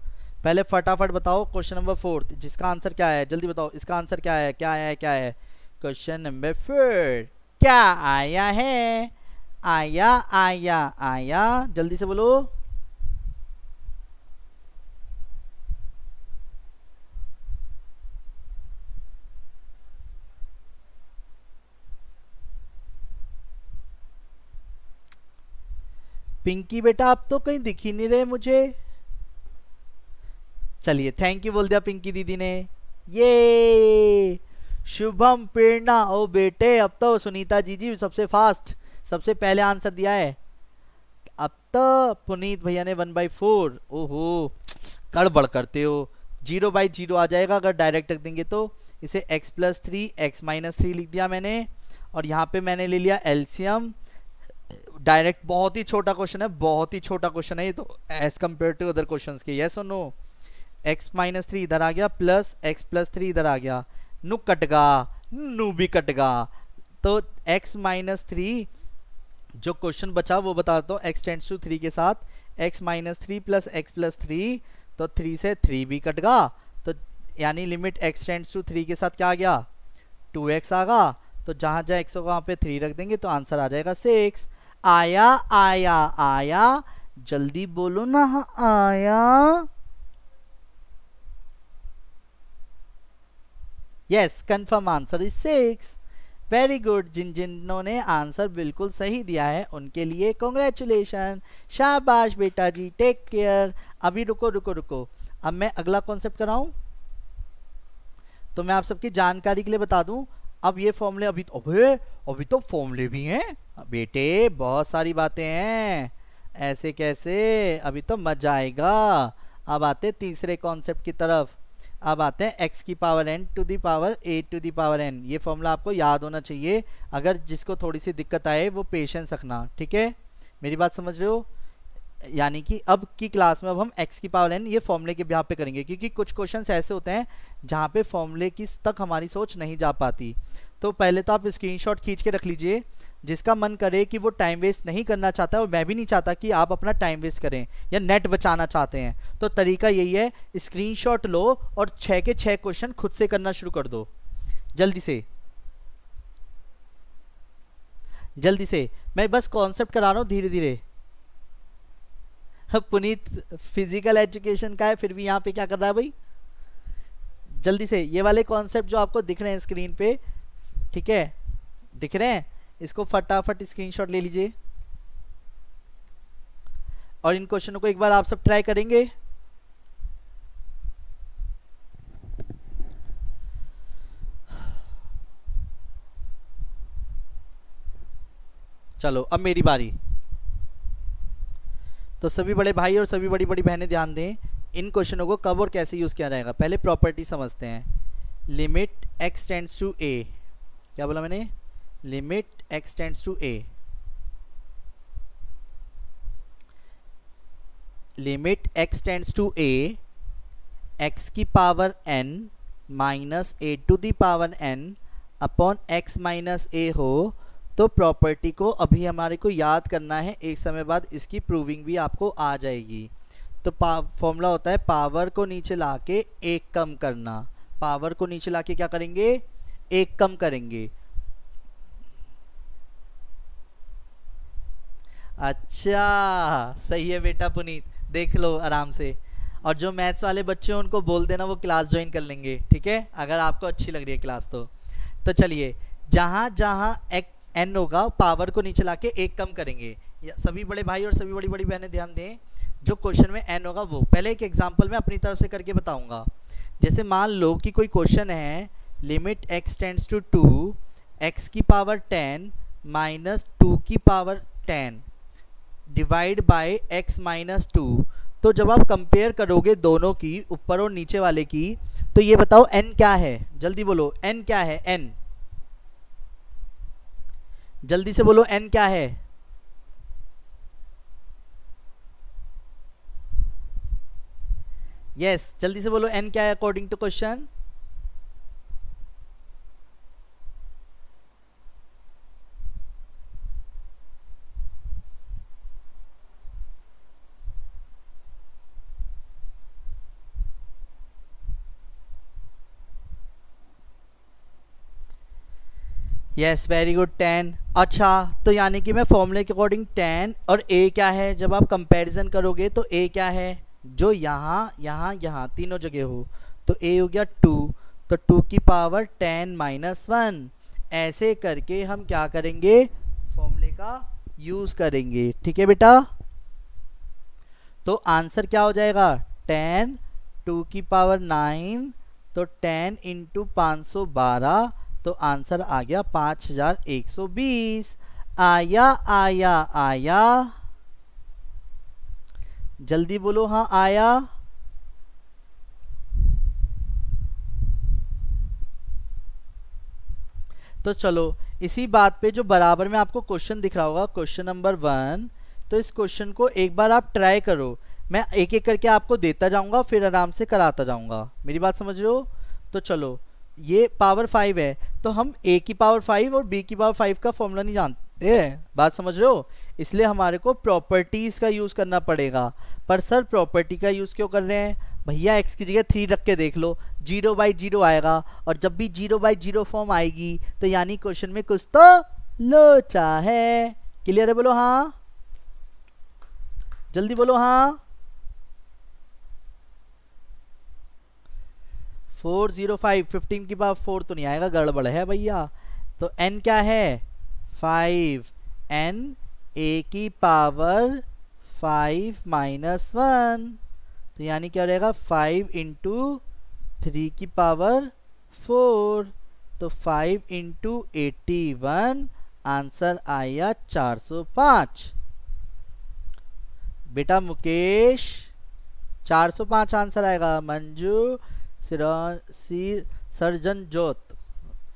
पहले फटाफट बताओ क्वेश्चन नंबर फोर्थ जिसका आंसर क्या है जल्दी बताओ इसका आंसर क्या है क्या आया है क्या है क्वेश्चन नंबर फोर्थ क्या आया है आया आया आया जल्दी से बोलो पिंकी बेटा आप तो कहीं दिख ही नहीं रहे मुझे चलिए थैंक यू बोल दिया पिंकी दीदी ने ये शुभम प्रेरणा ओ बेटे अब तो सुनीता जी जी सबसे फास्ट सबसे पहले आंसर दिया है अब तो पुनीत भैया ने वन बाई फोर ओहो गड़बड़ करते हो जीरो बाई जीरो आ जाएगा अगर डायरेक्ट रख देंगे तो इसे x plus three x minus three लिख दिया मैंने और यहाँ पे मैंने ले लिया एल्शियम डायरेक्ट बहुत ही छोटा क्वेश्चन है बहुत ही छोटा क्वेश्चन है ये तो as compare to other question के ये सुनो नो एक्स माइनस थ्री इधर आ गया प्लस एक्स प्लस थ्री इधर आ गया नु कटगा नू भी कटगा तो एक्स माइनस थ्री जो क्वेश्चन बचा वो बता दो एक्स टेंस टू थ्री के साथ x minus three plus x plus three तो थ्री से थ्री भी कटगा तो यानी limit x tends to three के साथ क्या आ गया टू एक्स आ गया तो जहाँ जहाँ एक्स होगा वहाँ पे थ्री रख देंगे तो आंसर आ जाएगा सिक्स आया आया आया जल्दी बोलो ना आया yes confirm answer is six very good जिन जिन्होंने आंसर बिल्कुल सही दिया है उनके लिए कॉन्ग्रेचुलेशन शाबाश बेटा जी टेक केयर अभी रुको रुको रुको अब मैं अगला कॉन्सेप्ट कराऊं तो मैं आप सबकी जानकारी के लिए बता दूं अब ये फॉर्मूले अभी तो अभी, अभी तो फॉर्मूले भी हैं बेटे बहुत सारी बातें हैं ऐसे कैसे अभी तो मजा आएगा अब आते तीसरे कॉन्सेप्ट की तरफ अब आते हैं x की power n to the power a to the power n ये फॉर्मूला आपको याद होना चाहिए अगर जिसको थोड़ी सी दिक्कत आए वो पेशेंस रखना ठीक है मेरी बात समझ रहे हो यानी कि अब की क्लास में अब हम x की पावर n ये फॉर्मूले के यहाँ पे करेंगे क्योंकि कुछ क्वेश्चंस ऐसे होते हैं जहाँ पे फॉर्मूले की तक हमारी सोच नहीं जा पाती तो पहले तो आप स्क्रीनशॉट खींच के रख लीजिए जिसका मन करे कि वो टाइम वेस्ट नहीं करना चाहता और मैं भी नहीं चाहता कि आप अपना टाइम वेस्ट करें या नेट बचाना चाहते हैं तो तरीका यही है स्क्रीन लो और छः के छः क्वेश्चन खुद से करना शुरू कर दो जल्दी से जल्दी से मैं बस कॉन्सेप्ट करा रहा हूँ धीरे धीरे हाँ, पुनीत फिजिकल एजुकेशन का है फिर भी यहाँ पे क्या कर रहा है भाई जल्दी से ये वाले कॉन्सेप्ट जो आपको दिख रहे हैं स्क्रीन पे ठीक है दिख रहे हैं इसको फटाफट स्क्रीनशॉट ले लीजिए और इन क्वेश्चनों को एक बार आप सब ट्राई करेंगे चलो अब मेरी बारी तो सभी बड़े भाई और सभी बड़ी बड़ी बहनें ध्यान दें इन क्वेश्चनों को कब और कैसे यूज़ किया जाएगा पहले प्रॉपर्टी समझते हैं limit x tends to a क्या बोला मैंने limit x tends to a limit x tends to a x की power n minus a to the power n upon x minus a हो तो प्रॉपर्टी को अभी हमारे को याद करना है एक समय बाद इसकी प्रूविंग भी आपको आ जाएगी तो फॉर्मूला होता है पावर को नीचे ला के एक कम करना पावर को नीचे ला के क्या करेंगे एक कम करेंगे अच्छा सही है बेटा पुनीत देख लो आराम से और जो मैथ्स वाले बच्चे हैं उनको बोल देना वो क्लास ज्वाइन कर लेंगे ठीक है अगर आपको अच्छी लग रही है क्लास तो तो चलिए जहाँ जहाँ एक्स एन होगा पावर को नीचे ला के एक कम करेंगे सभी बड़े भाई और सभी बड़ी बड़ी बहनें ध्यान दें जो क्वेश्चन में एन होगा वो पहले एक एग्जाम्पल मैं अपनी तरफ से करके बताऊँगा जैसे मान लो कि कोई क्वेश्चन है limit x tends to two x की पावर टेन माइनस टू की power ten divide by x minus two तो जब आप कंपेयर करोगे दोनों की ऊपर और नीचे वाले की तो ये बताओ एन क्या है जल्दी बोलो एन क्या है एन जल्दी से बोलो एन क्या है यस yes, जल्दी से बोलो एन क्या है according to question yes very good ten अच्छा तो यानी कि मैं फॉर्मूले के अकॉर्डिंग टेन और ए क्या है जब आप कंपैरिजन करोगे तो ए क्या है जो यहाँ यहाँ यहाँ तीनों जगह हो तो ए हो गया टू तो टू की पावर टेन माइनस वन ऐसे करके हम क्या करेंगे फॉर्मूले का यूज़ करेंगे ठीक है बेटा तो आंसर क्या हो जाएगा टेन टू की पावर नाइन तो टेन इंटू पाँच सौ बारह तो आंसर आ गया 5120 आया आया आया जल्दी बोलो हाँ आया तो चलो इसी बात पे जो बराबर में आपको क्वेश्चन दिख रहा होगा क्वेश्चन नंबर वन तो इस क्वेश्चन को एक बार आप ट्राई करो मैं एक एक करके आपको देता जाऊंगा फिर आराम से कराता जाऊंगा मेरी बात समझ रहे हो तो चलो ये पावर फाइव है तो हम ए की पावर फाइव और बी की पावर फाइव का फॉर्मूला नहीं जानते बात समझ रहे हो इसलिए हमारे को प्रॉपर्टीज़ का यूज़ करना पड़ेगा पर सर प्रॉपर्टी का यूज़ क्यों कर रहे हैं भैया एक्स की जगह थ्री रख के देख लो जीरो बाई जीरो आएगा और जब भी जीरो बाई जीरो फॉर्म आएगी तो यानी क्वेश्चन में कुछ तो लोचा है क्लियर है बोलो हाँ जल्दी बोलो हाँ फोर ज़ीरो फाइव फिफ्टीन की पावर फोर तो नहीं आएगा गड़बड़ है भैया तो एन क्या है फाइव एन ए की पावर फाइव माइनस वन तो यानी क्या रहेगा फाइव इंटू थ्री की पावर फोर तो five into eighty one answer आया चार सौ पाँच बेटा मुकेश चार सौ पाँच आंसर आएगा मंजू सिरासी सर्जन जोत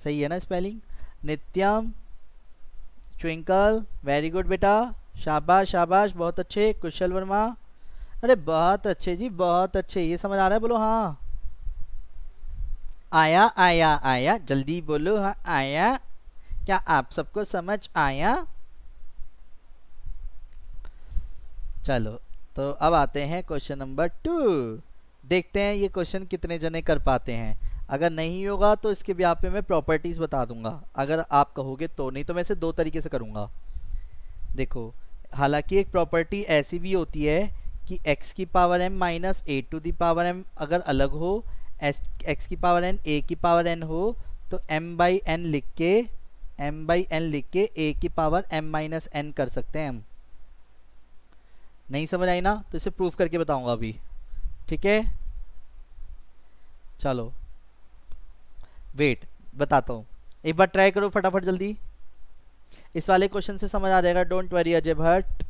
सही है ना स्पेलिंग नित्यम ट्विंकल वेरी गुड बेटा शाबाश शाबाश बहुत अच्छे कुशल वर्मा अरे बहुत अच्छे जी बहुत अच्छे ये समझ आ रहा है बोलो हाँ आया आया आया जल्दी बोलो हाँ आया क्या आप सबको समझ आया चलो तो अब आते हैं क्वेश्चन नंबर टू देखते हैं ये क्वेश्चन कितने जने कर पाते हैं अगर नहीं होगा तो इसके भी आप मैं प्रॉपर्टीज़ बता दूंगा अगर आप कहोगे तो नहीं तो मैं इसे दो तरीके से करूँगा देखो हालांकि एक प्रॉपर्टी ऐसी भी होती है कि x की power m minus a to the power m अगर अलग हो एस एक्स की पावर n a की पावर n हो तो m बाई एन लिख के m बाई एन लिख के a की पावर m माइनस एन कर सकते हैं हम नहीं समझ आई ना तो इसे प्रूफ करके बताऊंगा अभी ठीक है चलो वेट बताता हूँ एक बार ट्राई करो फटाफट जल्दी इस वाले क्वेश्चन से समझ आ जाएगा डोंट वरी अजय भट्ट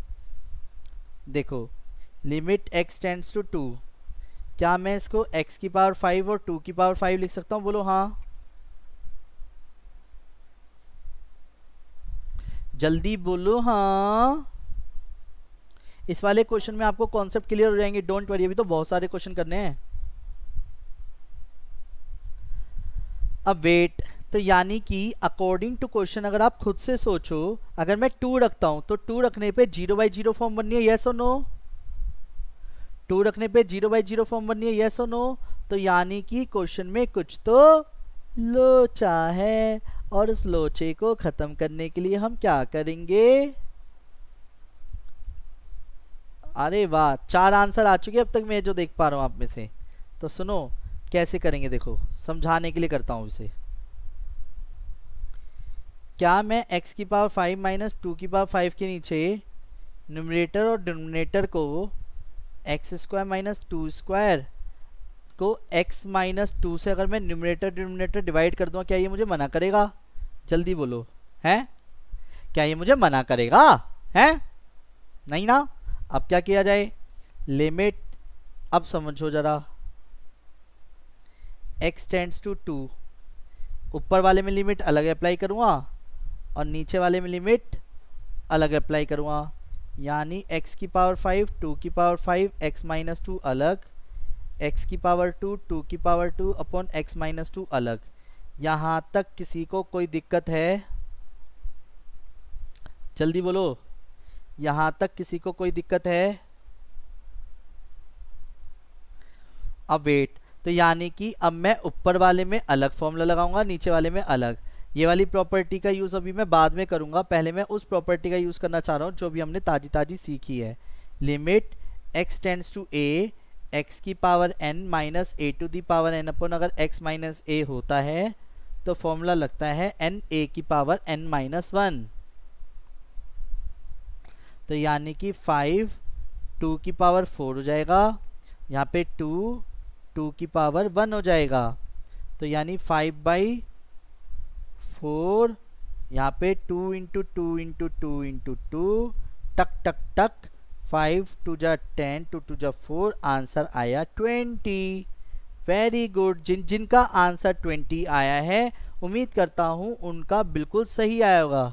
देखो limit x tends to two क्या मैं इसको x की पावर फाइव और टू की पावर फाइव लिख सकता हूँ बोलो हाँ जल्दी बोलो हाँ इस वाले क्वेश्चन में आपको कॉन्सेप्ट क्लियर हो जाएंगे डोंट वरी अभी तो बहुत सारे क्वेश्चन करने हैं अब वेट तो यानी कि अकॉर्डिंग टू क्वेश्चन अगर आप खुद से सोचो अगर मैं टू रखता हूं तो टू रखने पे जीरो बाई जीरो फॉर्म बननी है यस और नो टू रखने पे जीरो बाई जीरो फॉर्म बननी है यस और नो तो यानी कि क्वेश्चन में कुछ तो लोचा है और उस लोचे को ख़त्म करने के लिए हम क्या करेंगे अरे वाह चार आंसर आ चुके अब तक मैं जो देख पा रहा हूँ आप में से तो सुनो कैसे करेंगे देखो समझाने के लिए करता हूँ इसे क्या मैं x की पावर फाइव माइनस टू की पावर फाइव के नीचे न्यूमरेटर और डिनोमिनेटर को x square minus two square को x माइनस टू से अगर मैं न्यूमरेटर डिनोमिनेटर डिवाइड कर दूँ क्या ये मुझे मना करेगा जल्दी बोलो हैं क्या ये मुझे मना करेगा हैं नहीं ना अब क्या किया जाए लिमिट अब समझो ज़रा एक्स टेंड्स टू टू ऊपर वाले में लिमिट अलग अप्लाई करूँगा और नीचे वाले में लिमिट अलग अप्लाई करूँगा यानी x की पावर फाइव टू की power five x minus two अलग x की पावर टू टू की power two upon x minus two अलग यहाँ तक किसी को कोई दिक्कत है जल्दी बोलो यहां तक किसी को कोई दिक्कत है अब वेट तो यानी कि अब मैं ऊपर वाले में अलग फॉर्मूला लगाऊंगा नीचे वाले में अलग ये वाली प्रॉपर्टी का यूज़ अभी मैं बाद में करूंगा पहले मैं उस प्रॉपर्टी का यूज़ करना चाह रहा हूँ जो भी हमने ताज़ी ताज़ी सीखी है limit x tends to a x की power n minus a to the power n upon अगर एक्स माइनस ए होता है तो फॉर्मूला लगता है एन ए की पावर एन माइनस वन तो यानी कि फाइव टू की पावर फोर हो जाएगा यहाँ पे टू टू की पावर वन हो जाएगा तो यानी फाइव बाई फोर यहाँ पे two into two into two into two टक टक टक फाइव टू जा टेन टू टू जा फोर आंसर आया ट्वेंटी वेरी गुड जिन जिनका आंसर ट्वेंटी आया है उम्मीद करता हूँ उनका बिल्कुल सही आया होगा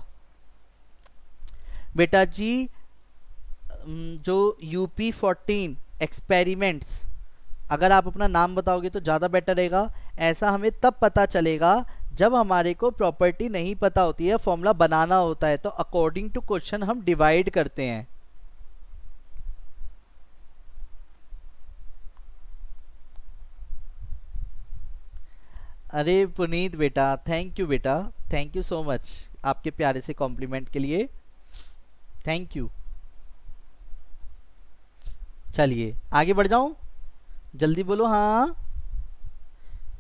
बेटा जी जो यू पी फोर्टीन एक्सपेरिमेंट्स अगर आप अपना नाम बताओगे तो ज़्यादा बेटर रहेगा ऐसा हमें तब पता चलेगा जब हमारे को प्रॉपर्टी नहीं पता होती है फॉर्मूला बनाना होता है तो अकॉर्डिंग टू क्वेश्चन हम डिवाइड करते हैं अरे पुनीत बेटा थैंक यू बेटा थैंक यू सो मच आपके प्यारे से कॉम्प्लीमेंट के लिए थैंक यू चलिए आगे बढ़ जाऊं जल्दी बोलो हाँ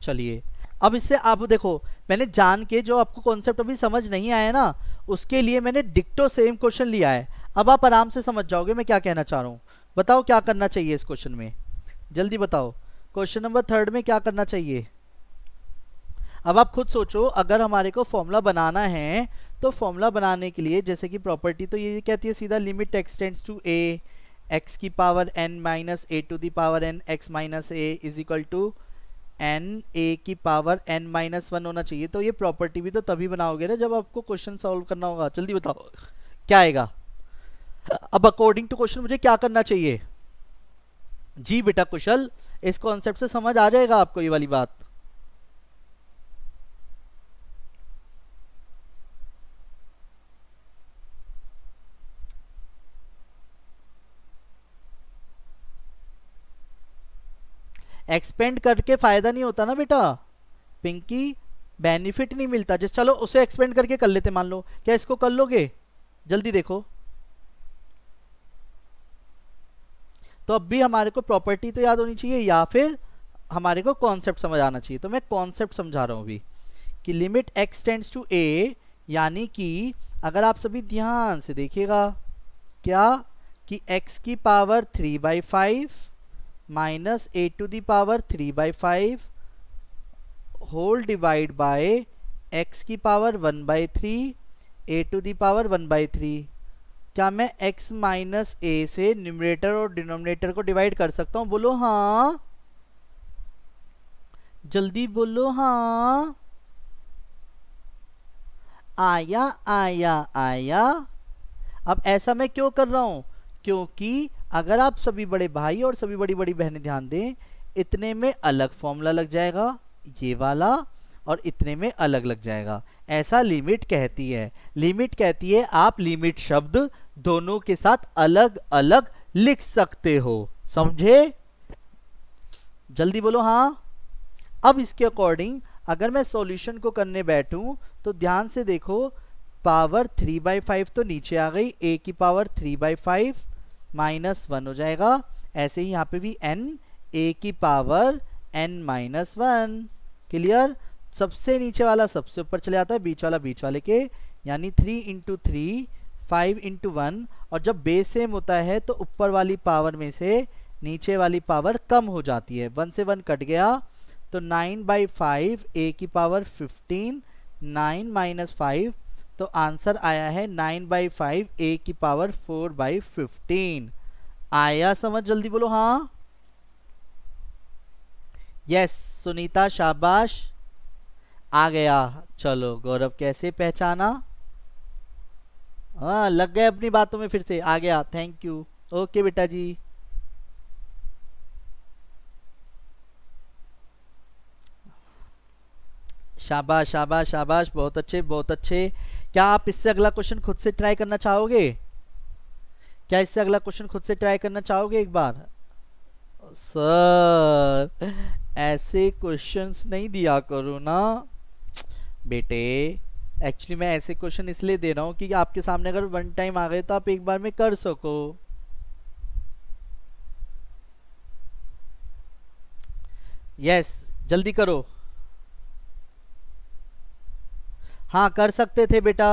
चलिए अब इससे आप देखो मैंने जान के जो आपको कॉन्सेप्ट अभी समझ नहीं आया ना उसके लिए मैंने डिक्टो सेम क्वेश्चन लिया है अब आप आराम से समझ जाओगे मैं क्या कहना चाह रहा हूँ बताओ क्या करना चाहिए इस क्वेश्चन में जल्दी बताओ क्वेश्चन नंबर थर्ड में क्या करना चाहिए अब आप खुद सोचो अगर हमारे को फॉर्मूला बनाना है तो फॉर्मूला बनाने के लिए जैसे कि प्रॉपर्टी तो ये कहती है सीधा limit x tends to a x की power n minus a to the power n x minus a is equal to n a की पावर एन माइनस वन होना चाहिए तो ये प्रॉपर्टी भी तो तभी बनाओगे ना जब आपको क्वेश्चन सॉल्व करना होगा जल्दी बताओ क्या आएगा अब अकॉर्डिंग टू क्वेश्चन मुझे क्या करना चाहिए जी बेटा कुशल इस कॉन्सेप्ट से समझ आ जाएगा आपको ये वाली बात एक्सपेंड करके फ़ायदा नहीं होता ना बेटा पिंकी बेनिफिट नहीं मिलता जिस चलो उसे एक्सपेंड करके कर लेते मान लो क्या इसको कर लोगे जल्दी देखो तो अब भी हमारे को प्रॉपर्टी तो याद होनी चाहिए या फिर हमारे को कॉन्सेप्ट समझ आना चाहिए तो मैं कॉन्सेप्ट समझा रहा हूँ अभी कि लिमिट एक्सटेंड्स टू ए यानी कि अगर आप सभी ध्यान से देखिएगा क्या कि x की power three by five minus a to power three by five whole divide by x की power one by three a to the power one by three क्या मैं एक्स माइनस ए से न्यूमरेटर और डिनोमिनेटर को डिवाइड कर सकता हूँ बोलो हाँ जल्दी बोलो हाँ आया आया आया अब ऐसा मैं क्यों कर रहा हूँ क्योंकि अगर आप सभी बड़े भाई और सभी बड़ी बड़ी बहनें ध्यान दें इतने में अलग फॉर्मूला लग जाएगा ये वाला और इतने में अलग लग जाएगा ऐसा लिमिट कहती है लिमिट कहती है आप लिमिट शब्द दोनों के साथ अलग अलग लिख सकते हो समझे जल्दी बोलो हाँ अब इसके अकॉर्डिंग अगर मैं सॉल्यूशन को करने बैठूं तो ध्यान से देखो पावर थ्री बाई फाइव तो नीचे आ गई ए की power three by five minus one हो जाएगा ऐसे ही यहाँ पे भी एन ए की power n minus one clear सबसे नीचे वाला सबसे ऊपर चले जाता है बीच वाला बीच वाले के यानी three into three five into one और जब बेस सेम होता है तो ऊपर वाली पावर में से नीचे वाली पावर कम हो जाती है वन से वन कट गया तो नाइन बाई फाइव ए की power fifteen nine minus five तो आंसर आया है नाइन बाई फाइव ए की पावर फोर बाई फिफ्टीन आया समझ जल्दी बोलो हाँ यस सुनीता शाबाश आ गया चलो गौरव कैसे पहचाना हाँ लग गए अपनी बातों में फिर से आ गया थैंक यू ओके बेटा जी शाबाश शाबाश शाबाश बहुत अच्छे बहुत अच्छे क्या आप इससे अगला क्वेश्चन खुद से ट्राई करना चाहोगे क्या इससे अगला क्वेश्चन खुद से ट्राई करना चाहोगे एक बार सर ऐसे क्वेश्चंस नहीं दिया करो ना बेटे एक्चुअली मैं ऐसे क्वेश्चन इसलिए दे रहा हूँ कि आपके सामने अगर वन टाइम आ गए तो आप एक बार में कर सको यस yes, जल्दी करो हाँ कर सकते थे बेटा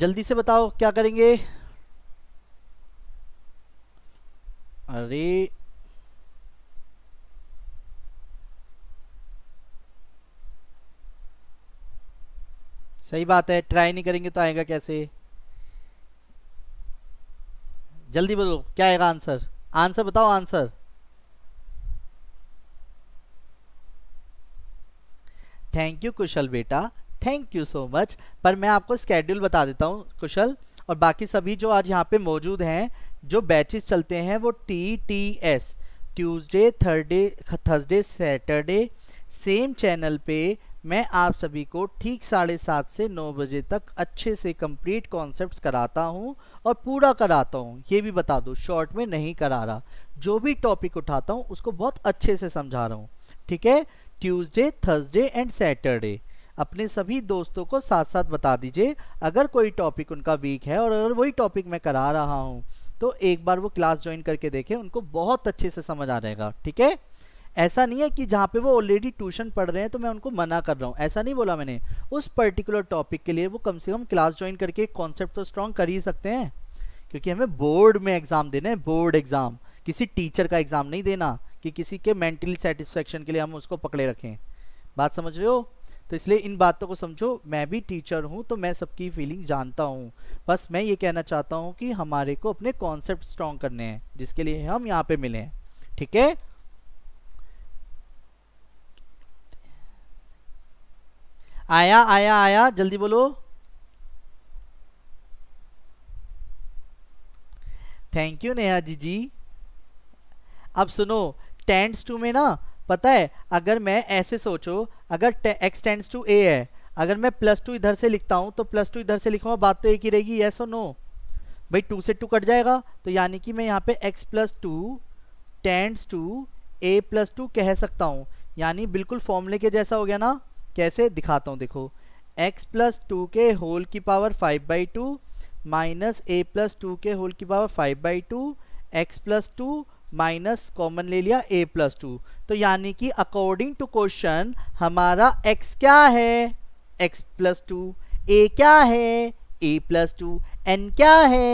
जल्दी से बताओ क्या करेंगे अरे सही बात है ट्राई नहीं करेंगे तो आएगा कैसे जल्दी बोलो क्या आएगा आंसर आंसर बताओ आंसर थैंक यू कुशल बेटा थैंक यू सो मच पर मैं आपको स्केड्यूल बता देता हूँ कुशल और बाकी सभी जो आज यहाँ पे मौजूद हैं जो बैचेस चलते हैं वो T T S Tuesday Thursday Thursday Saturday same channel पे मैं आप सभी को ठीक साढ़े सात से नौ बजे तक अच्छे से कंप्लीट कॉन्सेप्ट्स कराता हूँ और पूरा कराता हूँ ये भी बता दो शॉर्ट में नहीं करा रहा जो भी टॉपिक उठाता हूँ उसको बहुत अच्छे से समझा रहा हूँ ठीक है ट्यूसडे थर्सडे एंड सैटरडे अपने सभी दोस्तों को साथ साथ बता दीजिए अगर कोई टॉपिक उनका वीक है और अगर वही टॉपिक मैं करा रहा हूँ तो एक बार वो क्लास ज्वाइन करके देखें उनको बहुत अच्छे से समझ आ जाएगा ठीक है ऐसा नहीं है कि जहाँ पे वो ऑलरेडी ट्यूशन पढ़ रहे हैं तो मैं उनको मना कर रहा हूँ ऐसा नहीं बोला मैंने उस पर्टिकुलर टॉपिक के लिए वो कम से कम क्लास ज्वाइन करके कॉन्सेप्ट तो स्ट्रॉन्ग कर ही सकते हैं क्योंकि हमें बोर्ड में एग्ज़ाम देने हैं बोर्ड एग्ज़ाम किसी टीचर का एग्ज़ाम नहीं देना कि किसी के मेंटली सेटिस्फेक्शन के लिए हम उसको पकड़े रखें बात समझ रहे हो तो इसलिए इन बातों को समझो मैं भी टीचर हूँ तो मैं सबकी फीलिंग जानता हूँ बस मैं ये कहना चाहता हूँ कि हमारे को अपने कॉन्सेप्ट स्ट्रॉन्ग करने हैं जिसके लिए हम यहाँ पे मिले हैं ठीक है आया आया आया जल्दी बोलो थैंक यू नेहा जी जी अब सुनो टेंड्स टू में ना पता है अगर मैं ऐसे सोचो अगर एक्स टेंस टू ए है अगर मैं प्लस टू इधर से लिखता हूँ तो प्लस टू इधर से लिखूँगा बात तो एक ही रहेगी ये और नो भाई टू से टू कट जाएगा तो यानी कि मैं यहाँ पे x plus two tends to a plus two कह सकता हूँ यानी बिल्कुल फॉर्मूले के जैसा हो गया ना कैसे दिखाता हूँ देखो x प्लस टू के होल की power five by two minus a plus two के होल की power five by two x plus two minus common ले लिया ए प्लस टू तो यानी कि अकॉर्डिंग टू क्वेश्चन हमारा x क्या है x प्लस टू ए क्या है ए प्लस टू एन क्या है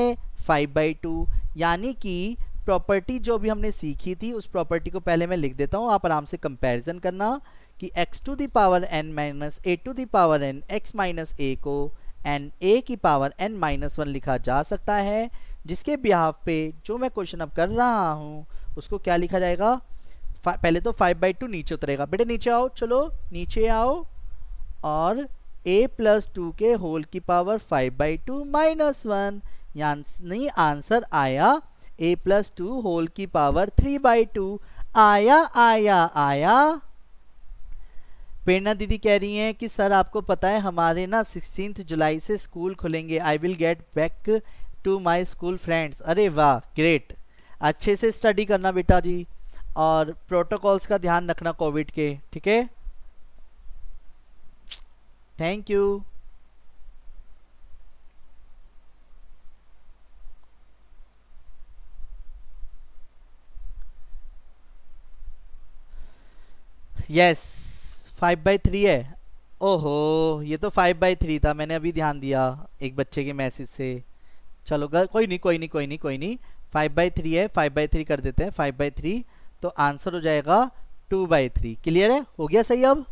फाइव बाई टू यानी कि प्रॉपर्टी जो भी हमने सीखी थी उस प्रॉपर्टी को पहले मैं लिख देता हूँ आप आराम से कंपैरिजन करना कि x to the power n minus a to the power n x minus a को एन ए की पावर एन माइनस वन लिखा जा सकता है जिसके बिहाव पे जो मैं क्वेश्चन अब कर रहा हूँ उसको क्या लिखा जाएगा पहले तो फाइव बाई टू नीचे उतरेगा बेटे नीचे आओ चलो नीचे आओ और ए प्लस टू के होल की power five by two minus one नहीं आंसर आया ए प्लस टू होल की पावर थ्री बाई टू आया आया आया प्रेरणा दीदी कह रही हैं कि सर आपको पता है हमारे ना सिक्सटीन जुलाई से स्कूल खुलेंगे I will get back to my school friends अरे वाह ग्रेट अच्छे से स्टडी करना बेटा जी और प्रोटोकॉल्स का ध्यान रखना कोविड के ठीक है thank you yes yes. Five by three है ओहो ये तो फाइव बाई थ्री था मैंने अभी ध्यान दिया एक बच्चे के मैसेज से चलो गल कोई नहीं कोई नहीं कोई नहीं कोई नहीं फाइव बाई थ्री है फाइव बाई थ्री कर देते हैं फाइव बाई थ्री तो आंसर हो जाएगा टू बाई थ्री क्लियर है हो गया सही अब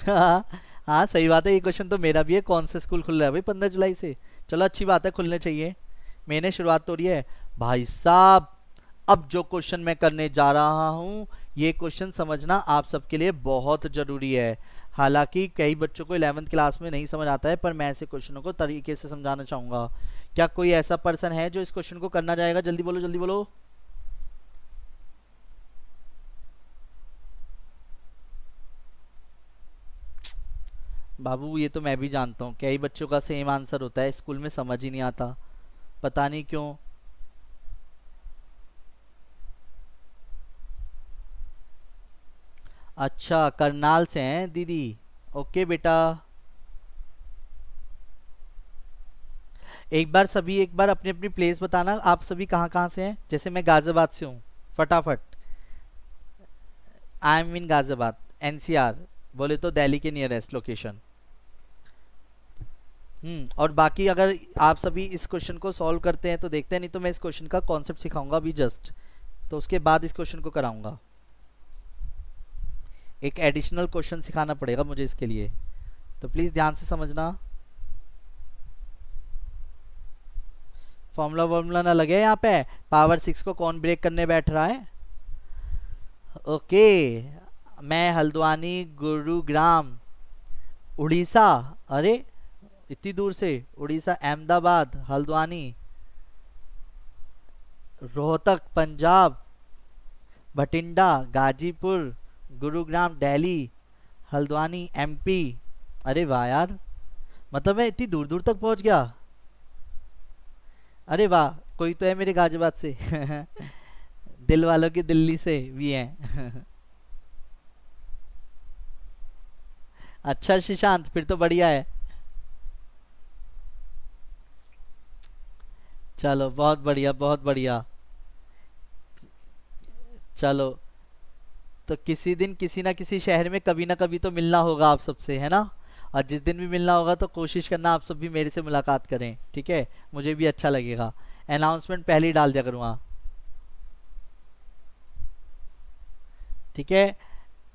हाँ सही बात है ये क्वेश्चन तो मेरा भी है कौन सा स्कूल खुल रहा है भाई पंद्रह जुलाई से चलो अच्छी बात है खुलने चाहिए मैंने शुरुआत तोड़ी रही है भाई साहब अब जो क्वेश्चन मैं करने जा रहा हूँ ये क्वेश्चन समझना आप सबके लिए बहुत ज़रूरी है हालांकि कई बच्चों को इलेवंथ क्लास में नहीं समझ आता है पर मैं ऐसे क्वेश्चनों को तरीके से समझाना चाहूँगा क्या कोई ऐसा पर्सन है जो इस क्वेश्चन को करना चाहेगा जल्दी बोलो जल्दी बोलो बाबू ये तो मैं भी जानता हूँ कई बच्चों का सेम आंसर होता है स्कूल में समझ ही नहीं आता पता नहीं क्यों अच्छा करनाल से हैं दीदी ओके बेटा एक बार सभी एक बार अपनी अपनी प्लेस बताना आप सभी कहाँ कहाँ से हैं जैसे मैं गाज़ियाबाद से हूँ फटाफट I am in Ghaziabad NCR बोले तो दिल्ली के नियरेस्ट लोकेशन हम्म, और बाकी अगर आप सभी इस क्वेश्चन को सॉल्व करते हैं तो देखते हैं नहीं तो मैं इस क्वेश्चन का कॉन्सेप्ट सिखाऊंगा अभी जस्ट तो उसके बाद इस क्वेश्चन को कराऊंगा एक एडिशनल क्वेश्चन सिखाना पड़ेगा मुझे इसके लिए तो प्लीज़ ध्यान से समझना फॉर्मूला वार्मूला ना लगे यहाँ पे पावर सिक्स को कौन ब्रेक करने बैठ रहा है ओके मैं हल्द्वानी गुरुग्राम उड़ीसा अरे इतनी दूर से उड़ीसा अहमदाबाद हल्द्वानी रोहतक पंजाब भटिंडा गाजीपुर गुरुग्राम दिल्ली हल्द्वानी एमपी अरे वाह यार मतलब मैं इतनी दूर दूर तक पहुंच गया अरे वाह कोई तो है मेरे गाजियाबाद से दिल वालों की दिल्ली से भी हैं अच्छा शिशांत फिर तो बढ़िया है चलो बहुत बढ़िया बहुत बढ़िया चलो तो किसी दिन किसी ना किसी शहर में कभी ना कभी तो मिलना होगा आप सबसे है ना और जिस दिन भी मिलना होगा तो कोशिश करना आप सब भी मेरे से मुलाकात करें ठीक है मुझे भी अच्छा लगेगा अनाउंसमेंट पहले ही डाल दिया करूँगा ठीक है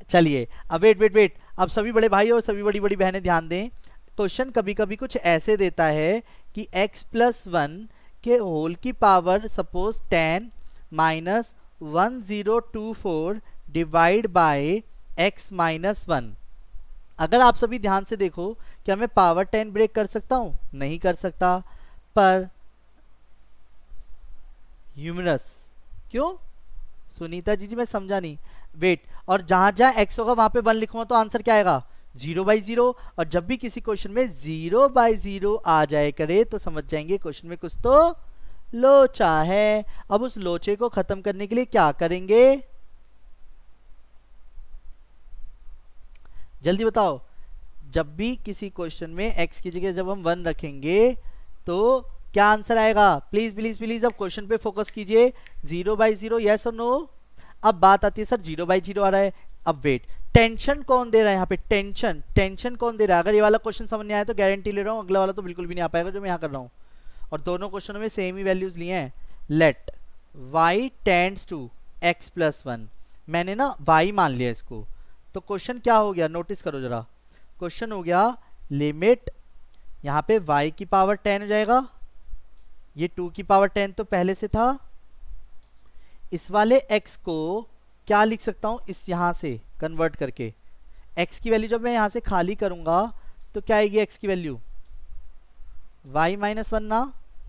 चलिए अब वेट वेट वेट अब सभी बड़े भाई और सभी बड़ी बड़ी बहनें ध्यान दें क्वेश्चन कभी कभी कुछ ऐसे देता है कि x प्लस वन के होल की power suppose ten minus one zero two four divide by x minus one अगर आप सभी ध्यान से देखो क्या मैं पावर टेन ब्रेक कर सकता हूँ नहीं कर सकता पर ह्यूमरस क्यों सुनीता जी जी मैं समझा नहीं वेट और जहाँ जहाँ एक्स होगा वहाँ पे वन लिखूँगा तो आंसर क्या आएगा जीरो बाई जीरो और जब भी किसी क्वेश्चन में जीरो बाई जीरो आ जाए करे तो समझ जाएंगे क्वेश्चन में कुछ तो लोचा है अब उस लोचे को खत्म करने के लिए क्या करेंगे जल्दी बताओ जब भी किसी क्वेश्चन में x की जगह जब हम वन रखेंगे तो क्या आंसर आएगा प्लीज प्लीज प्लीज अब क्वेश्चन पे फोकस कीजिए जीरो बाई जीरो यस और नो अब बात आती है सर जीरो बाई जीरो आ रहा है अब वेट टेंशन कौन दे रहा है यहाँ पे टेंशन टेंशन कौन दे रहा है अगर ये वाला क्वेश्चन समझ नहीं आया तो गारंटी ले रहा हूँ अगला वाला तो बिल्कुल भी नहीं आ पाएगा जो मैं यहाँ कर रहा हूँ और दोनों क्वेश्चनों में सेम ही वैल्यूज लिए हैं let y tends to x plus one मैंने ना वाई मान लिया इसको तो क्वेश्चन क्या हो गया नोटिस करो जरा क्वेश्चन हो गया लिमिट यहाँ पे वाई की पावर टेन हो जाएगा ये टू की पावर टेन तो पहले से था इस वाले एक्स को क्या लिख सकता हूँ इस यहाँ से कन्वर्ट करके एक्स की वैल्यू जब मैं यहाँ से खाली करूँगा तो क्या आएगी एक्स की वैल्यू वाई माइनस वन ना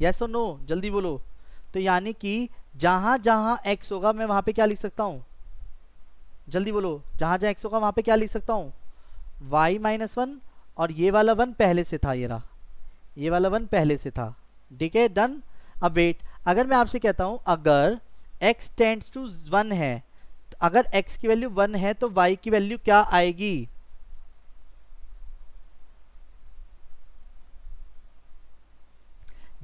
यस और नो जल्दी बोलो तो यानी कि जहाँ जहाँ एक्स होगा मैं वहाँ पे क्या लिख सकता हूँ जल्दी बोलो जहाँ जहाँ एक्स होगा वहाँ पे क्या लिख सकता हूँ वाई माइनस वन और ये वाला वन पहले से था ये रहा ये वाला वन पहले से था ठीक है डन अब वेट अगर मैं आपसे कहता हूँ अगर एक्स टेंड्स टू वन है अगर x की वैल्यू वन है तो y की वैल्यू क्या आएगी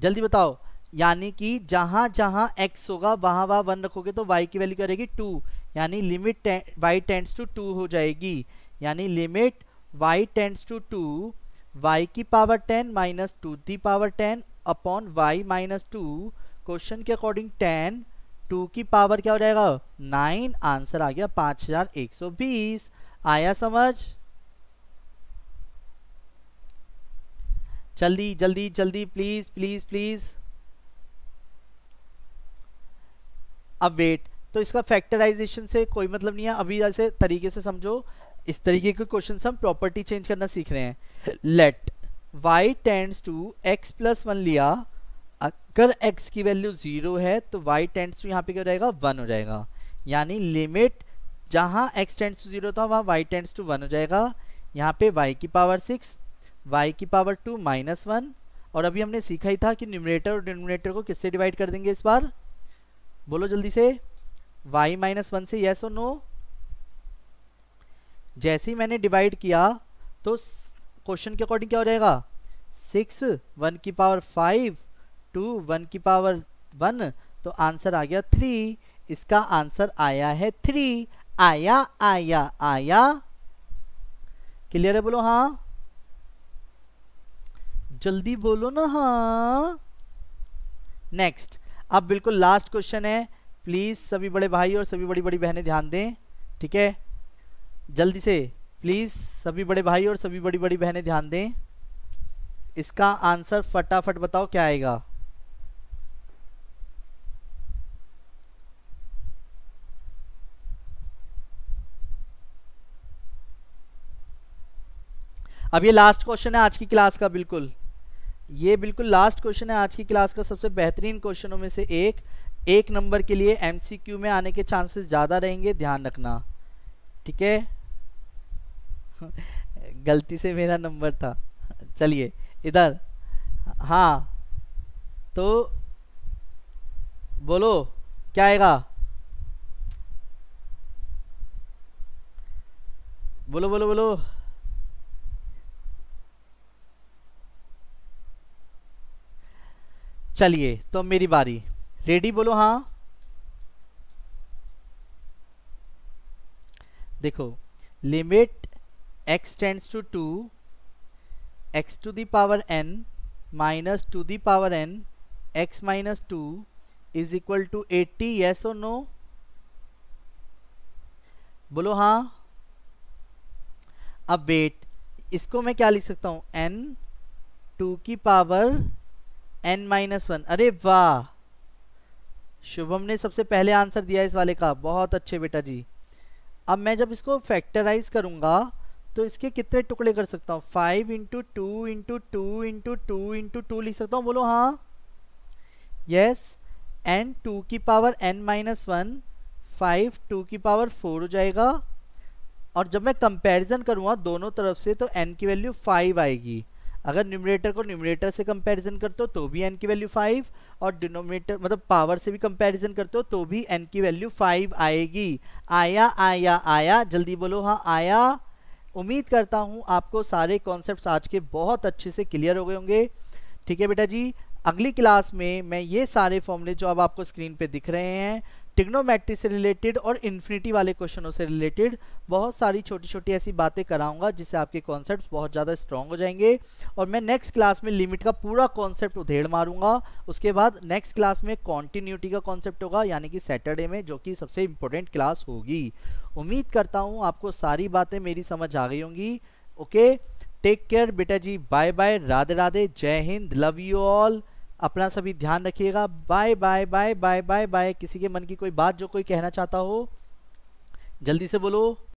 जल्दी बताओ यानी कि जहां जहां x होगा वहां वहां वन रखोगे तो y की वैल्यू क्या रहेगी टू यानी limit y tends to two हो जाएगी यानी limit y tends to two y की power ten minus two the power ten upon y minus two question के अकॉर्डिंग टेन टू की पावर क्या हो जाएगा नाइन आंसर आ गया पांच हजार एक सौ बीस आया समझ जल्दी जल्दी जल्दी प्लीज प्लीज प्लीज अब वेट तो इसका फैक्टराइजेशन से कोई मतलब नहीं है अभी ऐसे तरीके से समझो इस तरीके के क्वेश्चन हम प्रॉपर्टी चेंज करना सीख रहे हैं let y tends to x plus one लिया अगर x की वैल्यू ज़ीरो है तो y टेंड्स टू यहाँ पे क्या हो जाएगा वन हो जाएगा यानी लिमिट जहाँ x टेंड्स टू ज़ीरो था वहाँ y टेंड्स टू वन हो जाएगा यहाँ पे y की पावर सिक्स y की पावर टू माइनस वन और अभी हमने सीखा ही था कि न्यूमिनेटर और डिनोमिनेटर को किससे डिवाइड कर देंगे इस बार बोलो जल्दी से y माइनस वन से येस और नो जैसे ही मैंने डिवाइड किया तो क्वेश्चन के अकॉर्डिंग क्या हो जाएगा सिक्स वन की पावर फाइव टू वन की पावर वन तो आंसर आ गया थ्री इसका आंसर आया है थ्री आया आया आया क्लियर है बोलो हाँ जल्दी बोलो ना हाँ नेक्स्ट अब बिल्कुल लास्ट क्वेश्चन है प्लीज़ सभी बड़े भाई और सभी बड़ी बड़ी बहनें ध्यान दें ठीक है जल्दी से प्लीज़ सभी बड़े भाई और सभी बड़ी बड़ी बहनें ध्यान दें इसका आंसर फटाफट बताओ क्या आएगा अब ये लास्ट क्वेश्चन है आज की क्लास का बिल्कुल ये बिल्कुल लास्ट क्वेश्चन है आज की क्लास का सबसे बेहतरीन क्वेश्चनों में से एक एक नंबर के लिए एमसीक्यू में आने के चांसेस ज़्यादा रहेंगे ध्यान रखना ठीक है गलती से मेरा नंबर था चलिए इधर हाँ तो बोलो क्या आएगा बोलो बोलो बोलो चलिए तो मेरी बारी रेडी बोलो हाँ देखो limit x tends to two x to the power n minus two the power n x minus two is equal to eighty yes और नो बोलो हाँ अब वेट इसको मैं क्या लिख सकता हूँ एन टू की पावर एन माइनस वन अरे वाह शुभम ने सबसे पहले आंसर दिया इस वाले का बहुत अच्छे बेटा जी अब मैं जब इसको फैक्टराइज करूँगा तो इसके कितने टुकड़े कर सकता हूँ five into two into two into two into two लिख सकता हूँ बोलो हाँ यस एन टू की power n minus one five two की पावर फोर हो जाएगा और जब मैं कंपैरिजन करूँगा दोनों तरफ से तो एन की वैल्यू फाइव आएगी अगर न्यूमरेटर को न्यूमरेटर से कंपैरिजन करते हो तो भी एन की वैल्यू फाइव और डिनोमिनेटर मतलब पावर से भी कंपैरिजन करते हो तो भी एन की वैल्यू फाइव आएगी आया आया आया जल्दी बोलो हाँ आया उम्मीद करता हूँ आपको सारे कॉन्सेप्ट आज के बहुत अच्छे से क्लियर हो गए होंगे ठीक है बेटा जी अगली क्लास में मैं ये सारे फॉर्मूले जो अब आपको स्क्रीन पे दिख रहे हैं टिग्नोमेट्री से रिलेटेड और इन्फिनिटी वाले क्वेश्चनों से रिलेटेड बहुत सारी छोटी छोटी ऐसी बातें कराऊंगा जिससे आपके कॉन्सेप्ट बहुत ज़्यादा स्ट्रॉन्ग हो जाएंगे और मैं नेक्स्ट क्लास में लिमिट का पूरा कॉन्सेप्ट उधेड़ मारूंगा उसके बाद नेक्स्ट क्लास में कॉन्टीन्यूटी का कॉन्सेप्ट होगा यानी कि सैटरडे में जो कि सबसे इम्पोर्टेंट क्लास होगी उम्मीद करता हूँ आपको सारी बातें मेरी समझ आ गई होंगी ओके टेक केयर बेटा जी बाय बाय राधे राधे जय हिंद लव यू ऑल अपना सभी ध्यान रखिएगा bye bye bye bye bye bye किसी के मन की कोई बात जो कोई कहना चाहता हो जल्दी से बोलो